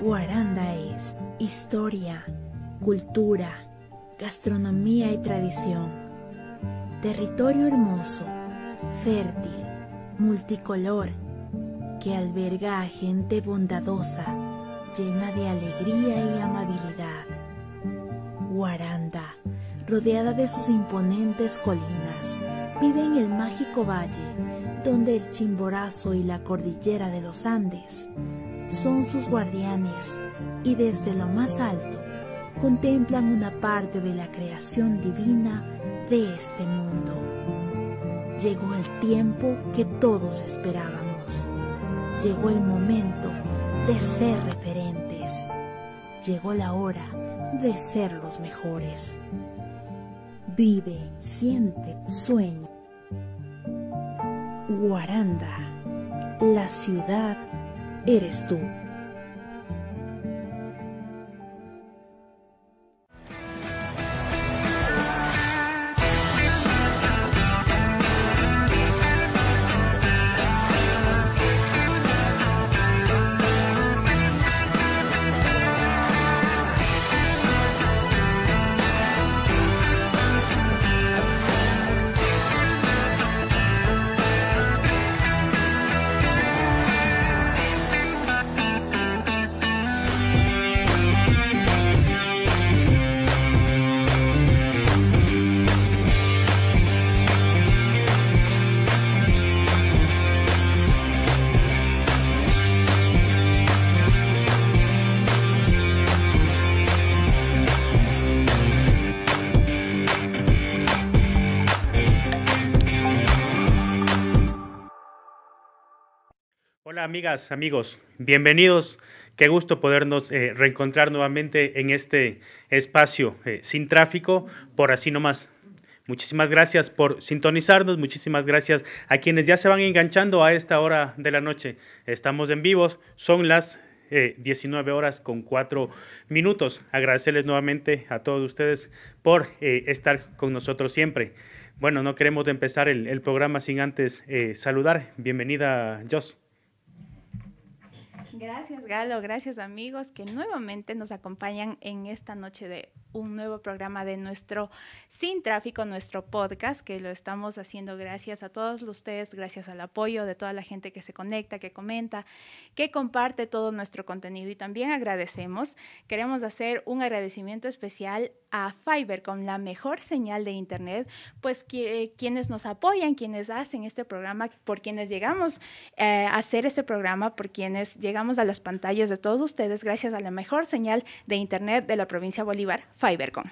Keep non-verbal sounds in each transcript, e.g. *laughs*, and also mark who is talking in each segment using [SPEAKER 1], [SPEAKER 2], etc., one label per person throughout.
[SPEAKER 1] Guaranda es historia, cultura, gastronomía y tradición. Territorio hermoso, fértil, multicolor, que alberga a gente bondadosa, llena de alegría y amabilidad. Guaranda, rodeada de sus imponentes colinas, vive en el mágico valle, donde el Chimborazo y la cordillera de los Andes son sus guardianes y desde lo más alto contemplan una parte de la creación divina de este mundo. Llegó el tiempo que todos esperábamos. Llegó el momento de ser referentes. Llegó la hora de ser los mejores. Vive, siente, sueña. Guaranda, la ciudad eres tú.
[SPEAKER 2] Hola amigas, amigos, bienvenidos. Qué gusto podernos eh, reencontrar nuevamente en este espacio eh, sin tráfico, por así nomás. Muchísimas gracias por sintonizarnos, muchísimas gracias a quienes ya se van enganchando a esta hora de la noche. Estamos en vivo, son las 19 eh, horas con 4 minutos. Agradecerles nuevamente a todos ustedes por estar con nosotros siempre. Bueno, no queremos empezar el, el programa sin antes saludar. Bienvenida, Joss.
[SPEAKER 3] Gracias Galo, gracias amigos que nuevamente nos acompañan en esta noche de un nuevo programa de nuestro Sin Tráfico, nuestro podcast, que lo estamos haciendo gracias a todos ustedes, gracias al apoyo de toda la gente que se conecta, que comenta, que comparte todo nuestro contenido y también agradecemos. Queremos hacer un agradecimiento especial a Fiverr con la mejor señal de Internet, pues quienes nos apoyan, quienes hacen este programa, por quienes llegamos eh, a hacer este programa, por quienes llegamos a las pantallas de todos ustedes gracias a la mejor señal de Internet de la provincia Bolívar, Fibercom.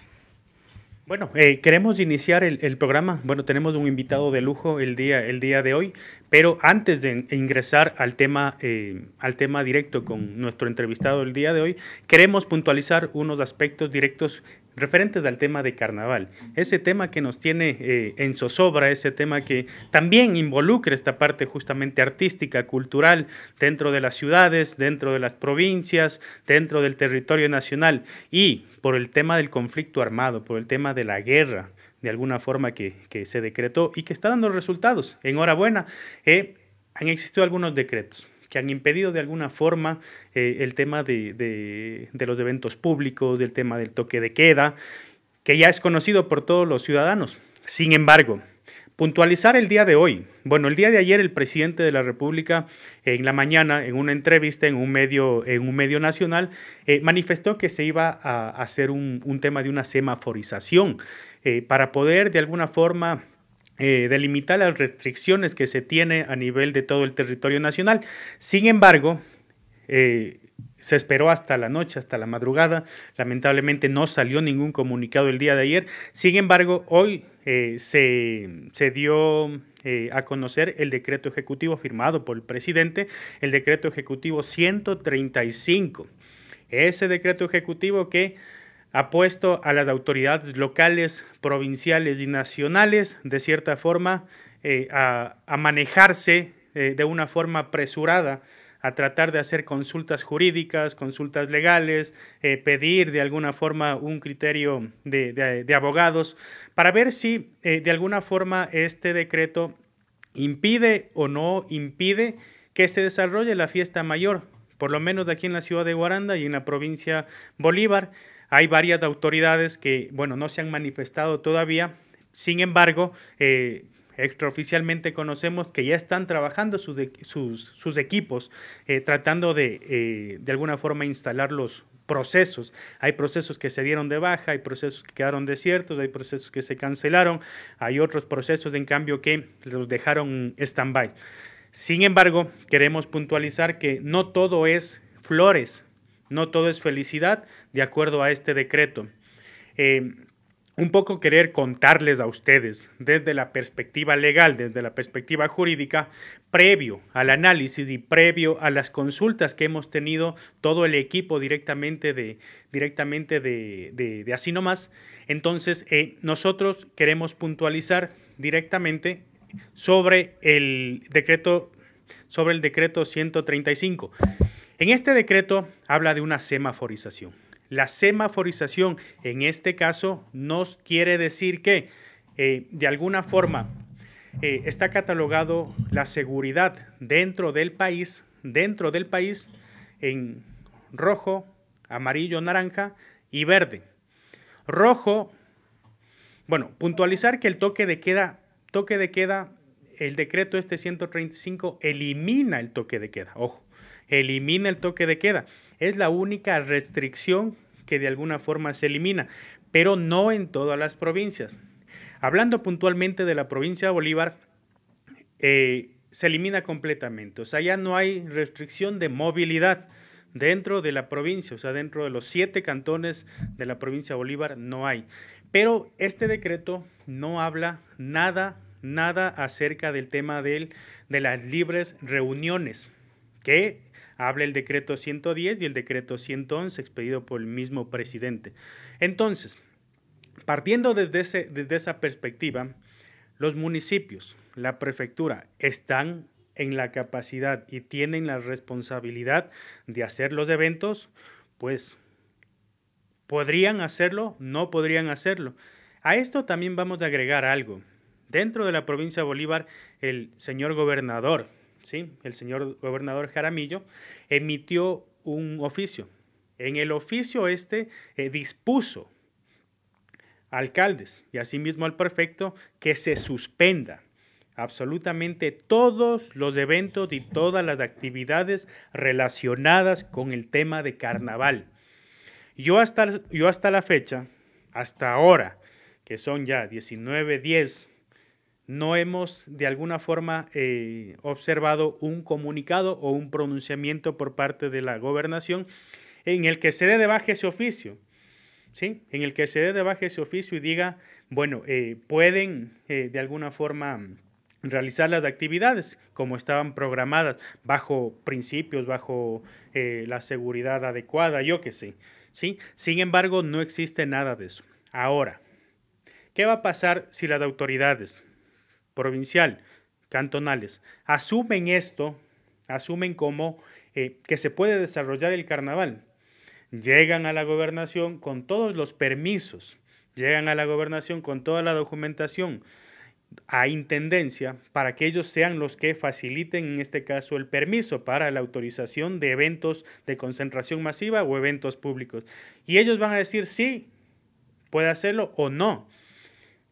[SPEAKER 2] Bueno, eh, queremos iniciar el, programa. Bueno, tenemos un invitado de lujo el día, el día de hoy, pero antes de ingresar al tema, eh, al tema directo con nuestro entrevistado el día de hoy, queremos puntualizar unos aspectos directos referentes al tema de carnaval, ese tema que nos tiene eh, en zozobra, ese tema que también involucra esta parte justamente artística, cultural, dentro de las ciudades, dentro de las provincias, dentro del territorio nacional y por el tema del conflicto armado, por el tema de la guerra, de alguna forma que, se decretó y que está dando resultados. Enhorabuena, eh, han existido algunos decretos que han impedido de alguna forma eh, el tema de, los eventos públicos, del tema del toque de queda, que ya es conocido por todos los ciudadanos. Sin embargo, puntualizar el día de hoy. Bueno, el día de ayer el presidente de la República en la mañana, en una entrevista en un medio, en un medio nacional, eh, manifestó que se iba a hacer un, tema de una semaforización eh, para poder de alguna forma eh, delimitar las restricciones que se tiene a nivel de todo el territorio nacional. Sin embargo, eh, se esperó hasta la noche, hasta la madrugada. Lamentablemente no salió ningún comunicado el día de ayer. Sin embargo, hoy eh, se, se, dio a conocer el decreto ejecutivo firmado por el presidente, el decreto ejecutivo 135. Ese decreto ejecutivo que ha puesto a las autoridades locales, provinciales y nacionales, de cierta forma, eh, a, manejarse eh, de una forma apresurada, a tratar de hacer consultas jurídicas, consultas legales, eh, pedir de alguna forma un criterio de, de abogados, para ver si de alguna forma este decreto impide o no impide que se desarrolle la fiesta mayor, por lo menos de aquí en la ciudad de Guaranda y en la provincia Bolívar. Hay varias autoridades que, bueno, no se han manifestado todavía, sin embargo, eh, extraoficialmente conocemos que ya están trabajando sus, equipos, eh, tratando de, eh, de alguna forma, instalar los procesos. Hay procesos que se dieron de baja, hay procesos que quedaron desiertos, hay procesos que se cancelaron, hay otros procesos, en cambio, que los dejaron stand-by. Sin embargo, queremos puntualizar que no todo es flores, no todo es felicidad, de acuerdo a este decreto. Eh, un poco querer contarles a ustedes desde la perspectiva legal, desde la perspectiva jurídica, previo al análisis y previo a las consultas que hemos tenido todo el equipo directamente de, directamente de, así nomás. Entonces, eh, nosotros queremos puntualizar directamente sobre el decreto, sobre el decreto 135. En este decreto habla de una semaforización. La semaforización en este caso nos quiere decir que eh, de alguna forma eh, está catalogado la seguridad dentro del país, dentro del país en rojo, amarillo, naranja y verde. Rojo, bueno, puntualizar que el toque de queda, toque de queda, el decreto este 135 elimina el toque de queda, ojo elimina el toque de queda. Es la única restricción que de alguna forma se elimina, pero no en todas las provincias. Hablando puntualmente de la provincia de Bolívar, eh, se elimina completamente. O sea, ya no hay restricción de movilidad dentro de la provincia, o sea, dentro de los siete cantones de la provincia de Bolívar no hay. Pero este decreto no habla nada, nada acerca del tema de las libres reuniones, que Habla el decreto 110 y el decreto 111 expedido por el mismo presidente. Entonces, partiendo desde, esa perspectiva, los municipios, la prefectura, están en la capacidad y tienen la responsabilidad de hacer los eventos, pues podrían hacerlo, no podrían hacerlo. A esto también vamos a agregar algo. Dentro de la provincia de Bolívar, el señor gobernador el señor gobernador Jaramillo, emitió un oficio. En el oficio este eh, dispuso alcaldes y asimismo al prefecto que se suspenda absolutamente todos los eventos y todas las actividades relacionadas con el tema de carnaval. Yo hasta, yo hasta la fecha, hasta ahora, que son ya 19, 10, no hemos de alguna forma eh, observado un comunicado o un pronunciamiento por parte de la gobernación en el que se dé de baja ese oficio, ¿sí? En el que se dé de baja ese oficio y diga, bueno, eh, pueden eh, de alguna forma realizar las actividades como estaban programadas, bajo principios, bajo la seguridad adecuada, yo qué sé, ¿sí? Sin embargo, no existe nada de eso. Ahora, ¿qué va a pasar si las autoridades, provincial, cantonales. Asumen esto, asumen como eh, que se puede desarrollar el carnaval. Llegan a la gobernación con todos los permisos, llegan a la gobernación con toda la documentación a Intendencia para que ellos sean los que faciliten en este caso el permiso para la autorización de eventos de concentración masiva o eventos públicos. Y ellos van a decir sí, puede hacerlo o no.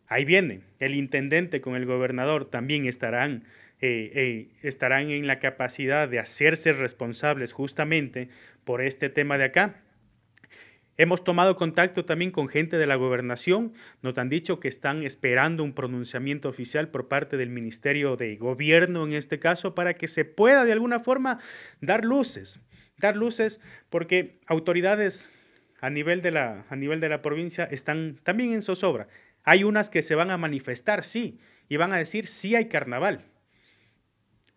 [SPEAKER 2] Ahí viene, el intendente con el gobernador también estarán, eh, eh, estarán en la capacidad de hacerse responsables justamente por este tema de acá. Hemos tomado contacto también con gente de la gobernación. Nos han dicho que están esperando un pronunciamiento oficial por parte del Ministerio de Gobierno en este caso para que se pueda de alguna forma dar luces. Dar luces porque autoridades a nivel de la, a nivel de la provincia están también en zozobra. Hay unas que se van a manifestar, sí, y van a decir, sí hay carnaval.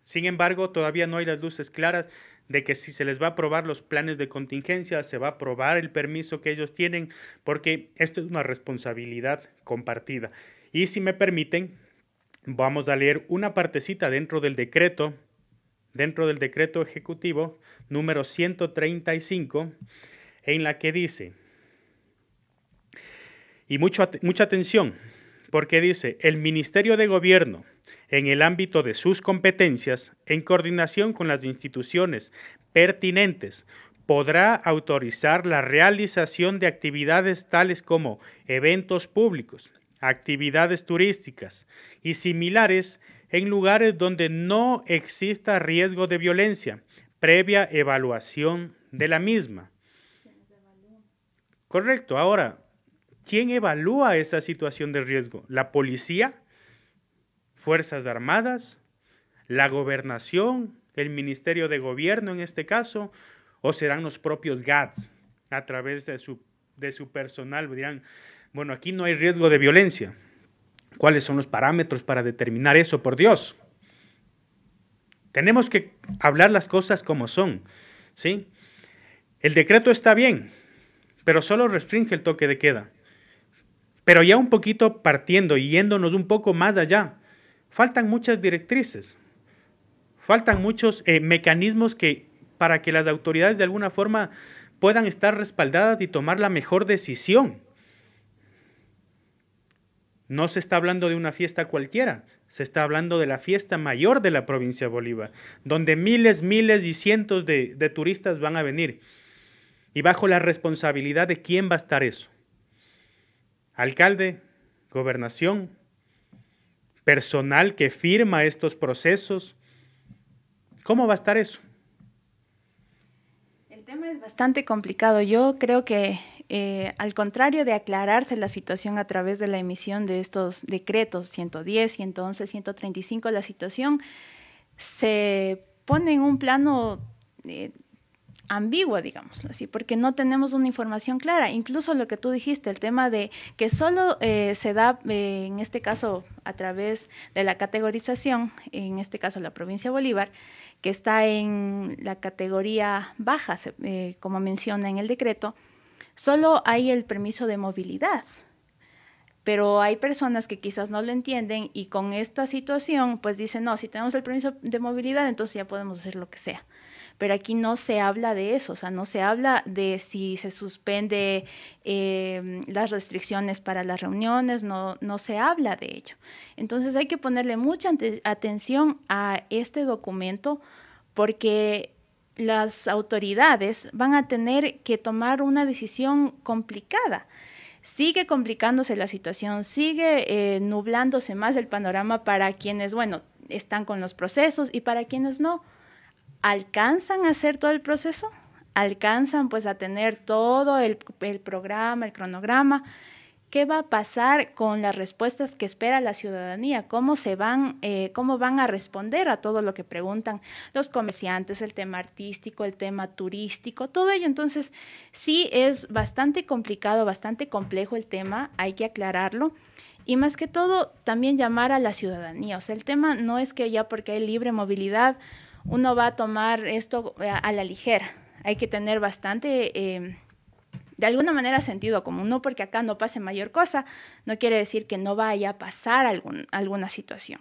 [SPEAKER 2] Sin embargo, todavía no hay las luces claras de que si se les va a aprobar los planes de contingencia, se va a aprobar el permiso que ellos tienen, porque esto es una responsabilidad compartida. Y si me permiten, vamos a leer una partecita dentro del decreto, dentro del decreto ejecutivo número 135, en la que dice, y mucha atención, porque dice, el Ministerio de Gobierno, en el ámbito de sus competencias, en coordinación con las instituciones pertinentes, podrá autorizar la realización de actividades tales como eventos públicos, actividades turísticas y similares en lugares donde no exista riesgo de violencia, previa evaluación de la misma. Correcto, ahora, ¿Quién evalúa esa situación de riesgo? ¿La policía? ¿Fuerzas Armadas? ¿La gobernación? ¿El Ministerio de Gobierno en este caso? ¿O serán los propios GATS a través de su, de su personal? Dirán, bueno, aquí no hay riesgo de violencia. ¿Cuáles son los parámetros para determinar eso, por Dios? Tenemos que hablar las cosas como son, ¿sí? El decreto está bien, pero solo restringe el toque de queda. Pero ya un poquito partiendo, y yéndonos un poco más allá, faltan muchas directrices, faltan muchos eh, mecanismos que para que las autoridades de alguna forma puedan estar respaldadas y tomar la mejor decisión. No se está hablando de una fiesta cualquiera, se está hablando de la fiesta mayor de la provincia de Bolívar, donde miles, miles y cientos de turistas van a venir. Y bajo la responsabilidad de quién va a estar eso alcalde, gobernación, personal que firma estos procesos. ¿Cómo va a estar eso?
[SPEAKER 3] El tema es bastante complicado. Yo creo que eh, al contrario de aclararse la situación a través de la emisión de estos decretos 110, 111, 135, la situación se pone en un plano eh, ambigua, digámoslo así, porque no tenemos una información clara. Incluso lo que tú dijiste, el tema de que solo eh, se da, eh, en este caso, a través de la categorización, en este caso la provincia Bolívar, que está en la categoría baja, eh, como menciona en el decreto, solo hay el permiso de movilidad pero hay personas que quizás no lo entienden y con esta situación pues dicen, no, si tenemos el permiso de movilidad, entonces ya podemos hacer lo que sea pero aquí no se habla de eso, o sea, no se habla de si se suspende em, las restricciones para las reuniones, no, no se habla de ello. Entonces hay que ponerle mucha atención a este documento porque las autoridades van a tener que tomar una decisión complicada sigue complicándose la situación, sigue eh, nublándose más el panorama para quienes, bueno, están con los procesos y para quienes no alcanzan a hacer todo el proceso, alcanzan pues a tener todo el, programa, el cronograma, qué va a pasar con las respuestas que espera la ciudadanía, cómo se van, eh, cómo van a responder a todo lo que preguntan los comerciantes, el tema artístico, el tema turístico, todo ello. Entonces, sí es bastante complicado, bastante complejo el tema, hay que aclararlo. Y más que todo, también llamar a la ciudadanía. O sea, el tema no es que ya porque hay libre movilidad, uno va a tomar esto a la ligera. Hay que tener bastante, em, de alguna manera, sentido común. No porque acá no pase mayor cosa, no quiere decir que no vaya a pasar alguna situación.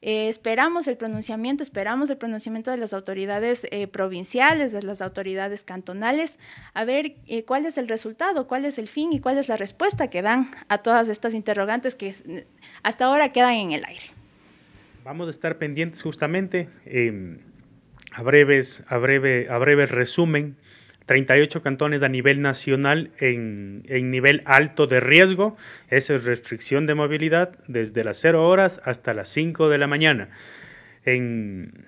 [SPEAKER 3] Eh, esperamos el pronunciamiento, esperamos el pronunciamiento de las autoridades eh, provinciales, de las autoridades cantonales, a ver eh, cuál es el resultado, cuál es el fin y cuál es la respuesta que dan a todas estas interrogantes que hasta ahora quedan en el aire.
[SPEAKER 2] Vamos a estar pendientes justamente em, a, breves, a, breve, a breve resumen. 38 cantones a nivel nacional en, en, nivel alto de riesgo. Esa es restricción de movilidad desde las 0 horas hasta las 5 de la mañana. En,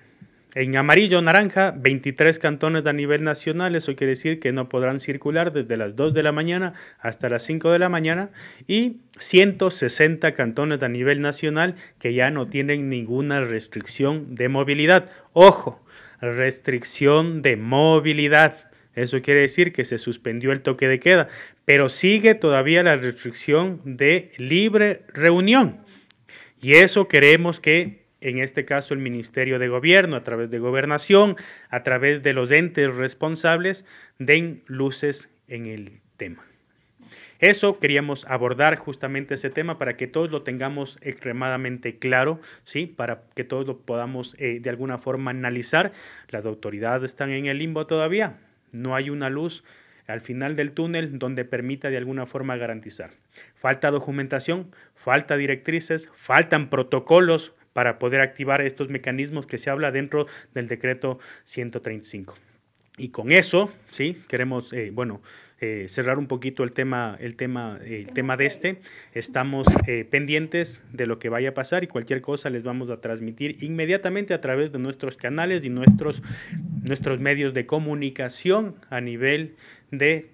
[SPEAKER 2] en amarillo, naranja, 23 cantones a nivel nacional, eso quiere decir que no podrán circular desde las 2 de la mañana hasta las 5 de la mañana y 160 cantones a nivel nacional que ya no tienen ninguna restricción de movilidad. Ojo, restricción de movilidad. Eso quiere decir que se suspendió el toque de queda, pero sigue todavía la restricción de libre reunión. Y eso queremos que en este caso el Ministerio de Gobierno, a través de Gobernación, a través de los entes responsables, den luces en el tema. Eso queríamos abordar justamente ese tema para que todos lo tengamos extremadamente claro, ¿sí? para que todos lo podamos eh, de alguna forma analizar. Las autoridades están en el limbo todavía, no hay una luz al final del túnel donde permita de alguna forma garantizar. Falta documentación, falta directrices, faltan protocolos, para poder activar estos mecanismos que se habla dentro del decreto 135. Y con eso, ¿sí? Queremos, eh, bueno, eh, cerrar un poquito el tema, el tema, el tema de este. Estamos eh, pendientes de lo que vaya a pasar y cualquier cosa les vamos a transmitir inmediatamente a través de nuestros canales y nuestros, nuestros medios de comunicación a nivel de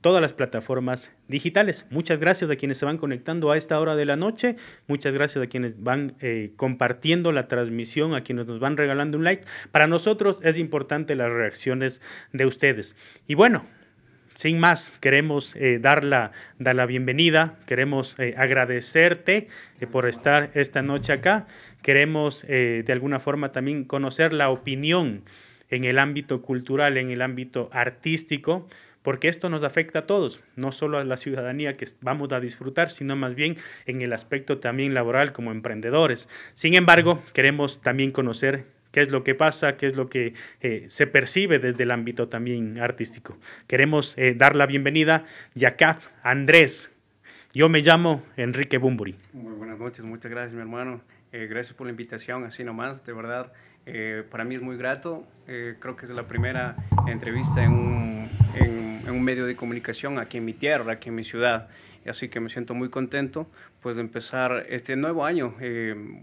[SPEAKER 2] todas las plataformas digitales. Muchas gracias a quienes se van conectando a esta hora de la noche, muchas gracias a quienes van eh, compartiendo la transmisión, a quienes nos van regalando un like. Para nosotros es importante las reacciones de ustedes. Y bueno, sin más, queremos eh, dar, la, bienvenida, queremos eh, agradecerte por estar esta noche acá, queremos de alguna forma también conocer la opinión en el ámbito cultural, en el ámbito artístico, porque esto nos afecta a todos, no solo a la ciudadanía que vamos a disfrutar, sino más bien en el aspecto también laboral como emprendedores. Sin embargo, queremos también conocer qué es lo que pasa, qué es lo que eh, se percibe desde el ámbito también artístico. Queremos eh, dar la bienvenida, Yacaf Andrés. Yo me llamo Enrique Bumburi.
[SPEAKER 4] Muy buenas noches, muchas gracias mi hermano. Eh, gracias por la invitación, así nomás, de verdad. para mí es muy grato. creo que es la primera entrevista en un en, un medio de comunicación aquí en mi tierra, aquí en mi ciudad. Así que me siento muy contento pues de empezar este nuevo año. Eh,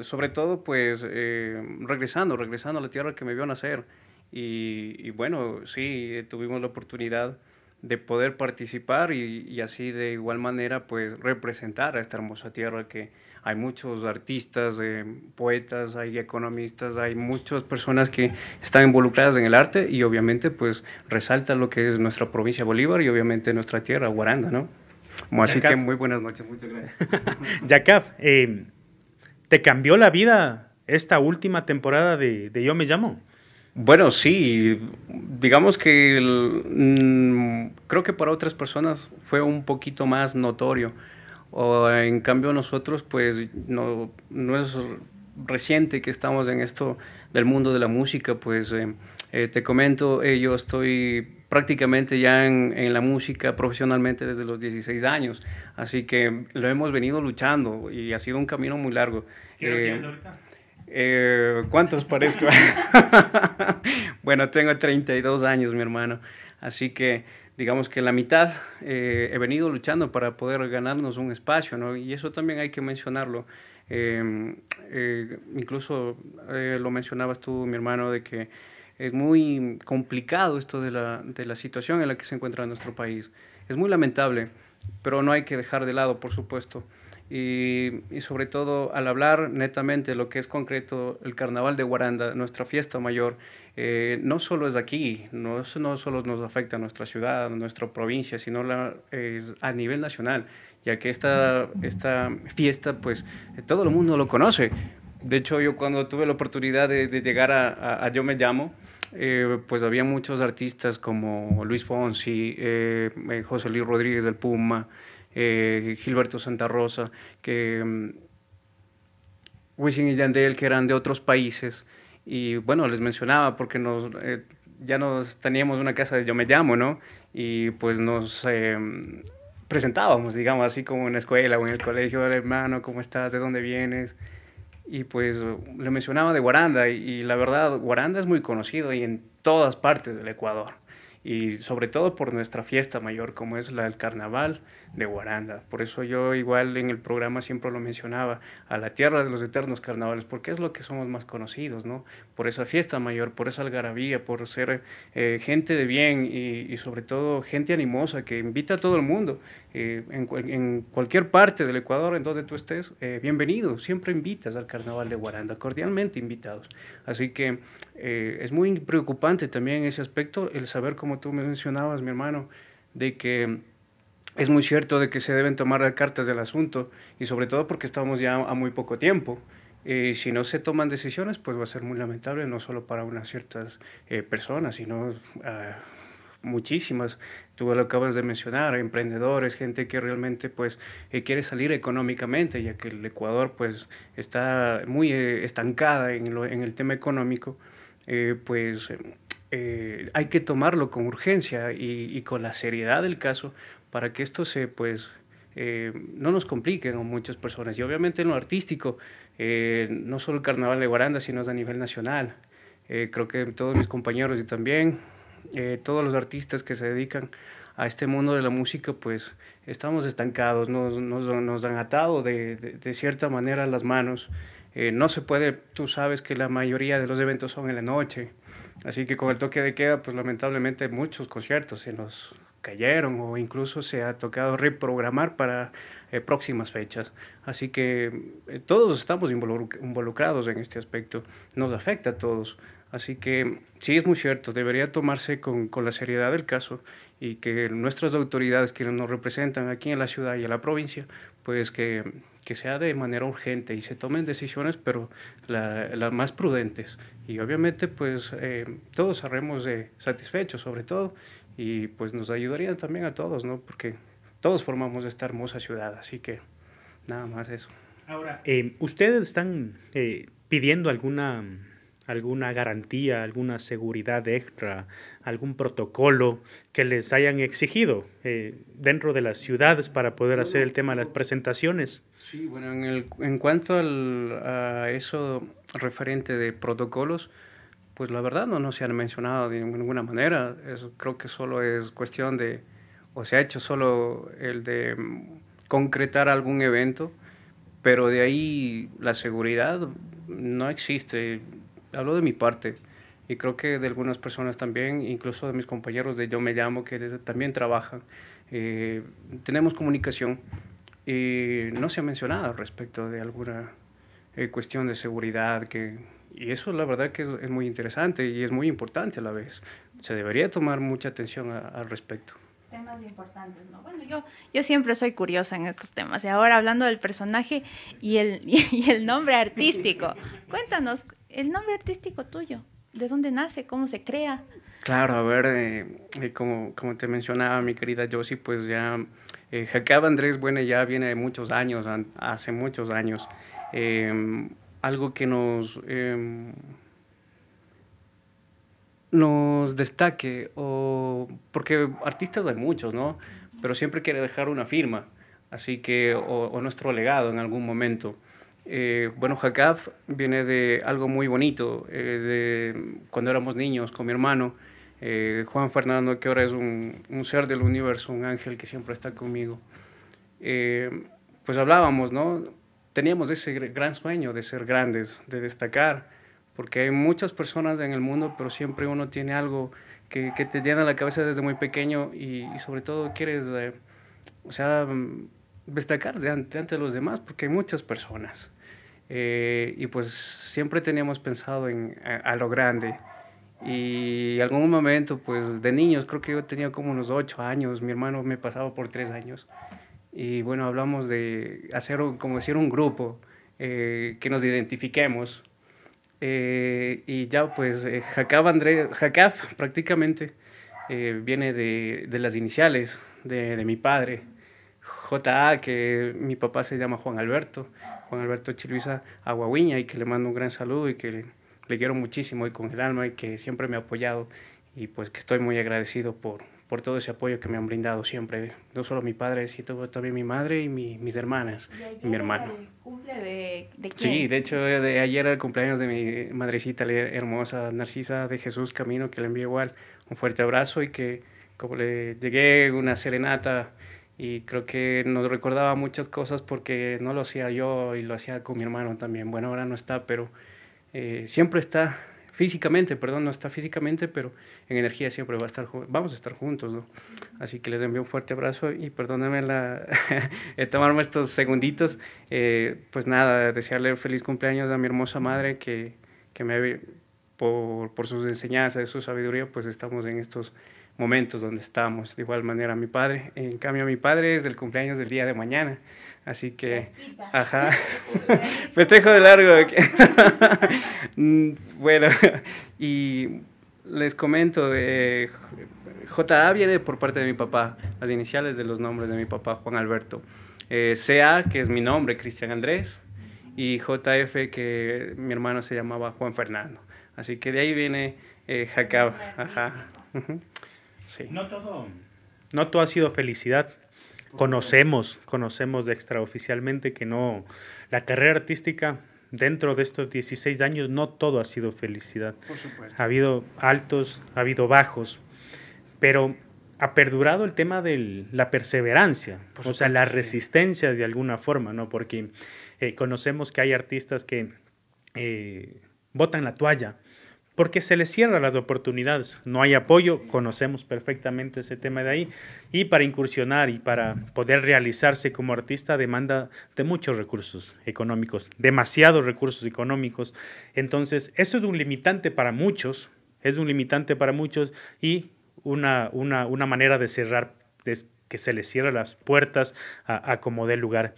[SPEAKER 4] sobre todo pues eh, regresando, regresando a la tierra que me vio nacer. Y, bueno, sí, tuvimos la oportunidad de poder participar y, y, así de igual manera pues representar a esta hermosa tierra que hay muchos artistas, eh, poetas, hay economistas, hay muchas personas que están involucradas en el arte y obviamente pues resalta lo que es nuestra provincia Bolívar y obviamente nuestra tierra, Guaranda, ¿no? Así que muy buenas noches, muchas gracias. Jacob, *laughs* em, ¿te cambió la vida
[SPEAKER 2] esta última temporada de, Yo Me Llamo? Bueno, sí, digamos
[SPEAKER 4] que mm, creo que para otras personas fue un poquito más notorio o en cambio nosotros, pues no, no es reciente que estamos en esto del mundo de la música, pues eh, eh, te comento, eh, yo estoy prácticamente ya en, en, la música profesionalmente desde los 16 años, así que lo hemos venido luchando y ha sido un camino muy largo. ¿Cuántos parezco? *laughs* *laughs* bueno, tengo 32 años, mi hermano, así que digamos que la mitad eh, he venido luchando para poder ganarnos un espacio, ¿no? Y eso también hay que mencionarlo. Em, eh, incluso eh, lo mencionabas tú, mi hermano, de que es muy complicado esto de la, de la situación en la que se encuentra nuestro país. Es muy lamentable, pero no hay que dejar de lado, por supuesto. Y, y, sobre todo al hablar netamente lo que es concreto el carnaval de Guaranda, nuestra fiesta mayor, eh, no solo es aquí, no, no solo nos afecta a nuestra ciudad, a nuestra provincia, sino la, es a nivel nacional, ya que esta, fiesta, pues todo el mundo lo conoce. De hecho, yo cuando tuve la oportunidad de, llegar a, Yo Me Llamo, eh, pues había muchos artistas como Luis Fonsi, eh, José Luis Rodríguez del Puma, Gilberto Santa Rosa, que... Mm, y Yandel, que eran de otros países, y bueno, les mencionaba porque nos, eh, ya nos teníamos una casa de Yo Me Llamo, ¿no? Y pues nos em, presentábamos, digamos, así como en la escuela o en el colegio, hermano, ¿cómo estás? ¿De dónde vienes? Y pues le mencionaba de Guaranda y, y la verdad, Guaranda es muy conocido y en todas partes del Ecuador. Y sobre todo por nuestra fiesta mayor, como es la del carnaval de Guaranda. Por eso yo igual en el programa siempre lo mencionaba, a la tierra de los eternos carnavales, porque es lo que somos más conocidos, ¿no? Por esa fiesta mayor, por esa algarabía, por ser eh, gente de bien y, sobre todo gente animosa que invita a todo el mundo. Eh, en, cualquier parte del Ecuador en donde tú estés, eh, bienvenido, siempre invitas al carnaval de Guaranda, cordialmente invitados. Así que es muy preocupante también ese aspecto el saber, como tú mencionabas, mi hermano, de que es muy cierto de que se deben tomar cartas del asunto y sobre todo porque estamos ya a muy poco tiempo. Eh, si no se toman decisiones, pues va a ser muy lamentable, no solo para unas ciertas eh, personas, sino ah, muchísimas. Tú lo acabas de mencionar, emprendedores, gente que realmente pues eh, quiere salir económicamente, ya que el Ecuador pues está muy estancada en, el tema económico, pues... hay que tomarlo con urgencia y con la seriedad del caso para que esto se, pues, eh, no nos compliquen a muchas personas. Y obviamente en lo artístico, eh, no solo el Carnaval de Guaranda, sino a nivel nacional. Eh, creo que todos mis compañeros y también todos los artistas que se dedican a este mundo de la música, pues estamos estancados, nos, nos, han atado de, cierta manera las manos. no se puede, tú sabes que la mayoría de los eventos son en la noche, así que con el toque de queda, pues lamentablemente muchos conciertos en los cayeron o incluso se ha tocado reprogramar para eh, próximas fechas. Así que eh, todos estamos involucrados en este aspecto, nos afecta a todos. Así que sí es muy cierto, debería tomarse con, con la seriedad del caso y que nuestras autoridades que nos representan aquí en la ciudad y en la provincia, pues que, que sea de manera urgente y se tomen decisiones, pero las más prudentes. Y obviamente pues eh, todos haremos satisfechos, sobre todo y pues nos ayudarían también a todos, ¿no? Porque todos formamos esta hermosa ciudad, así que nada más eso. Ahora, eh, ¿ustedes están eh, pidiendo
[SPEAKER 2] alguna, alguna garantía, alguna seguridad extra, algún protocolo que les hayan exigido eh, dentro de las ciudades para poder hacer el tema
[SPEAKER 4] de las presentaciones? Sí, bueno, en, cuanto al, a eso referente de protocolos, pues la verdad no, no se han mencionado de ninguna manera. creo que solo es cuestión de, o se ha hecho solo el de mm, concretar algún evento, pero de ahí la seguridad no existe. Hablo de mi parte y creo que de algunas personas también, incluso de mis compañeros de Yo Me Llamo, que también trabajan. Eh, tenemos comunicación y no se ha mencionado respecto de alguna eh, cuestión de seguridad que y eso la verdad que es, muy interesante y es muy importante a la vez. Se debería tomar mucha atención al respecto.
[SPEAKER 3] Temas importantes, ¿no? Bueno, yo, yo siempre soy curiosa en estos temas. Y ahora hablando del personaje y el, *laughs* y el nombre artístico, cuéntanos, el nombre artístico tuyo, ¿de dónde nace? ¿Cómo se crea?
[SPEAKER 4] Claro, a ver, eh, eh, como, como te mencionaba mi querida Josie, pues ya eh, Andrés Bueno ya viene de muchos años, hace muchos años. Eh, algo que nos, em, nos destaque, porque artistas hay muchos, ¿no? Pero siempre quiere dejar una firma, así que, o, nuestro legado en algún momento. Eh, bueno, Jacaf viene de algo muy bonito, eh, de cuando éramos niños con mi hermano, eh, Juan Fernando, que ahora es un, un, ser del universo, un ángel que siempre está conmigo. pues hablábamos, ¿no? teníamos ese gran sueño de ser grandes, de destacar, porque hay muchas personas en el mundo, pero siempre uno tiene algo que, que te llena la cabeza desde muy pequeño y, sobre todo quieres, eh, o sea, mm, destacar de ante, de los demás, porque hay muchas personas. Eh, y pues siempre teníamos pensado en, a, lo grande. Y algún momento, pues de niños, creo que yo tenía como unos ocho años, mi hermano me pasaba por tres años y bueno, hablamos de hacer como decir un grupo eh, que nos identifiquemos. Eh, y ya pues eh, Jacab Andrés, André, prácticamente viene de, de, las iniciales de, de mi padre, JA, que mi papá se llama Juan Alberto, Juan Alberto Chiluisa Aguaguiña y que le mando un gran saludo y que le quiero muchísimo y con el alma y que siempre me ha apoyado y pues que estoy muy agradecido por, por todo ese apoyo que me han brindado siempre. No solo mi padre, sino también mi madre y mis hermanas y, mi hermano.
[SPEAKER 3] El cumple de, quién? Sí,
[SPEAKER 4] de hecho, de ayer era el cumpleaños de mi madrecita hermosa, Narcisa de Jesús Camino, que le envié igual un fuerte abrazo y que como le llegué una serenata y creo que nos recordaba muchas cosas porque no lo hacía yo y lo hacía con mi hermano también. Bueno, ahora no está, pero eh, siempre está físicamente, perdón, no está físicamente, pero en energía siempre va a estar, vamos a estar juntos, ¿no? Así que les envío un fuerte abrazo y perdónenme la, *laughs* tomarme estos segunditos. Eh, pues nada, desearle feliz cumpleaños a mi hermosa madre que, me, por, por sus enseñanzas, su sabiduría, pues estamos en estos momentos donde estamos. De igual manera a mi padre. En cambio, a mi padre es el cumpleaños del día de mañana. Así que, ajá, *laughs* festejo de largo. *laughs* bueno, y les comento, JA viene por parte de mi papá, las iniciales de los nombres de mi papá, Juan Alberto. Eh, CA, que es mi nombre, Cristian Andrés, y JF, que mi hermano se llamaba Juan Fernando. Así que de ahí viene eh, Jacab. Ajá. Sí.
[SPEAKER 2] No todo ha sido felicidad conocemos, conocemos extraoficialmente que no, la carrera artística dentro de estos 16 años no todo ha sido felicidad. Por supuesto. Ha habido altos, ha habido bajos, pero ha perdurado el tema de la perseverancia, o sea, la resistencia de alguna forma, ¿no? Porque eh, conocemos que hay artistas que eh, botan la toalla, porque se les cierra las oportunidades, no hay apoyo, conocemos perfectamente ese tema de ahí, y para incursionar y para poder realizarse como artista demanda de muchos recursos económicos, demasiados recursos económicos, entonces eso es un limitante para muchos, es un limitante para muchos y una, una, manera de cerrar, es que se les cierra las puertas a, como dé lugar.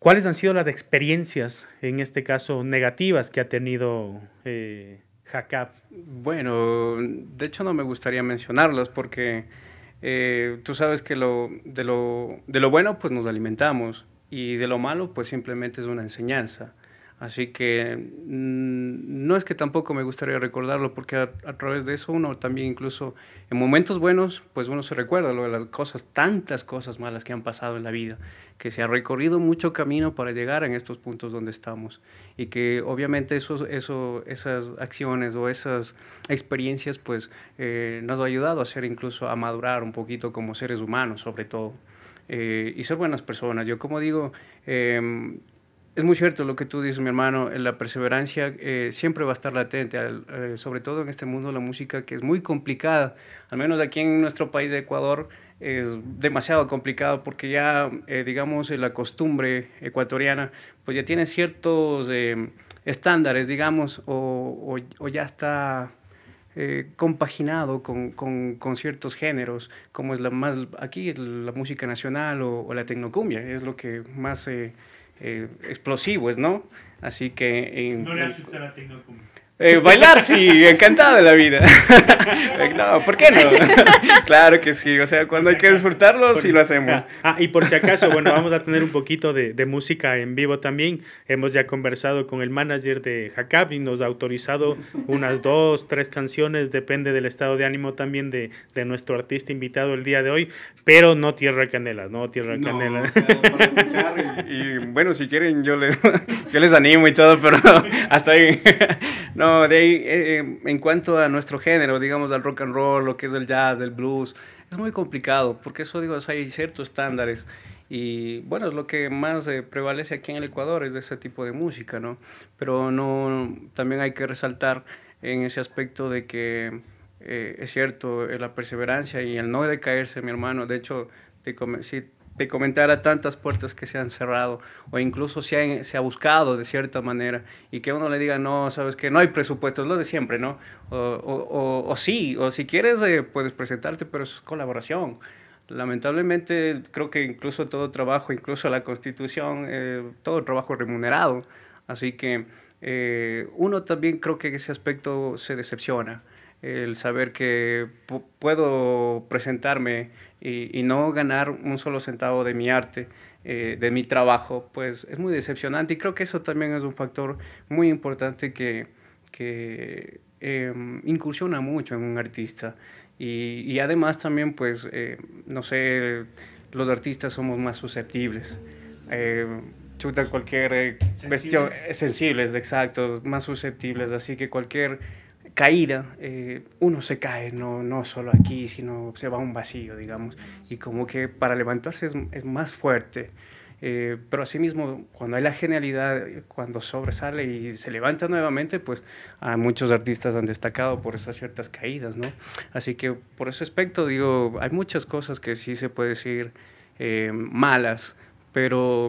[SPEAKER 2] ¿Cuáles han sido las experiencias, en este caso negativas, que ha
[SPEAKER 4] tenido eh, bueno, de hecho no me gustaría mencionarlas porque eh, tú sabes que de, lo, de lo bueno pues nos alimentamos y de lo malo pues simplemente es una enseñanza. Así que mm, no es que tampoco me gustaría recordarlo, porque a, través de eso uno también incluso en momentos buenos, pues uno se recuerda lo de las cosas, tantas cosas malas que han pasado en la vida, que se ha recorrido mucho camino para llegar a estos puntos donde estamos y que obviamente eso eso, esas acciones o esas experiencias pues eh, nos ha ayudado a ser incluso a madurar un poquito como seres humanos sobre todo. Eh, y ser buenas personas. Yo como digo, em, es muy cierto lo que tú dices, mi hermano. Eh, la perseverancia eh, siempre va a estar latente, eh, sobre todo en este mundo de la música, que es muy complicada. Al menos aquí en nuestro país de Ecuador es demasiado complicado porque ya, digamos, la costumbre ecuatoriana, pues ya tiene ciertos estándares, digamos, o, ya está compaginado con, ciertos géneros, como es la más aquí la música nacional o, la tecnocumbia, es lo que más eh, explosivos, ¿no? Así que... Eh, no le asusta la tecnología. Eh, bailar, sí, encantada de la vida. *laughs* Eh, no, ¿por qué no? *laughs* claro que sí, o sea, cuando hay que disfrutarlo, sí lo hacemos. Ah, ah, y por si acaso, bueno, vamos
[SPEAKER 2] a tener un poquito de, música en vivo también. Hemos ya conversado con el manager de Jacab y nos ha autorizado unas dos, tres canciones, depende del estado de ánimo también de, nuestro artista invitado el día de hoy, pero no Tierra Canela, no Tierra Canela.
[SPEAKER 4] y, bueno, si quieren, yo les, *laughs* yo les animo y todo, pero hasta ahí. No, de ahí, eh, eh, en cuanto a nuestro género, digamos, al rock and roll, lo que es el jazz, el blues, es muy complicado, porque eso, digo, hay ciertos estándares. Y bueno, es lo que más eh, prevalece aquí en el Ecuador, es de ese tipo de música, ¿no? Pero no, también hay que resaltar en ese aspecto de que es cierto, la perseverancia y el no decaerse, mi hermano. De hecho, te, convencí de comentar a tantas puertas que se han cerrado o incluso se ha, buscado de cierta manera y que uno le diga, no, sabes que no hay presupuestos, lo de siempre, ¿no? O, sí, o si quieres eh, puedes presentarte, pero es colaboración. Lamentablemente creo que incluso todo trabajo, incluso la constitución, eh, todo trabajo remunerado. Así que eh, uno también creo que ese aspecto se decepciona el saber que puedo presentarme y, no ganar un solo centavo de mi arte, eh, de mi trabajo, pues es muy decepcionante y creo que eso también es un factor muy importante que, que em, incursiona mucho en un artista. Y, y además también, pues, eh, no sé, los artistas somos más susceptibles eh, chuta cualquier vestido, sensibles, exacto, más susceptibles, así que cualquier caída, eh, uno se cae, no, no solo aquí, sino se va a un vacío, digamos, y como que para levantarse es, más fuerte. Eh, pero asimismo, cuando hay la genialidad, cuando sobresale y se levanta nuevamente, pues muchos artistas han destacado por esas ciertas caídas, ¿no? Así que por ese aspecto, digo, hay muchas cosas que sí se puede decir eh, malas, pero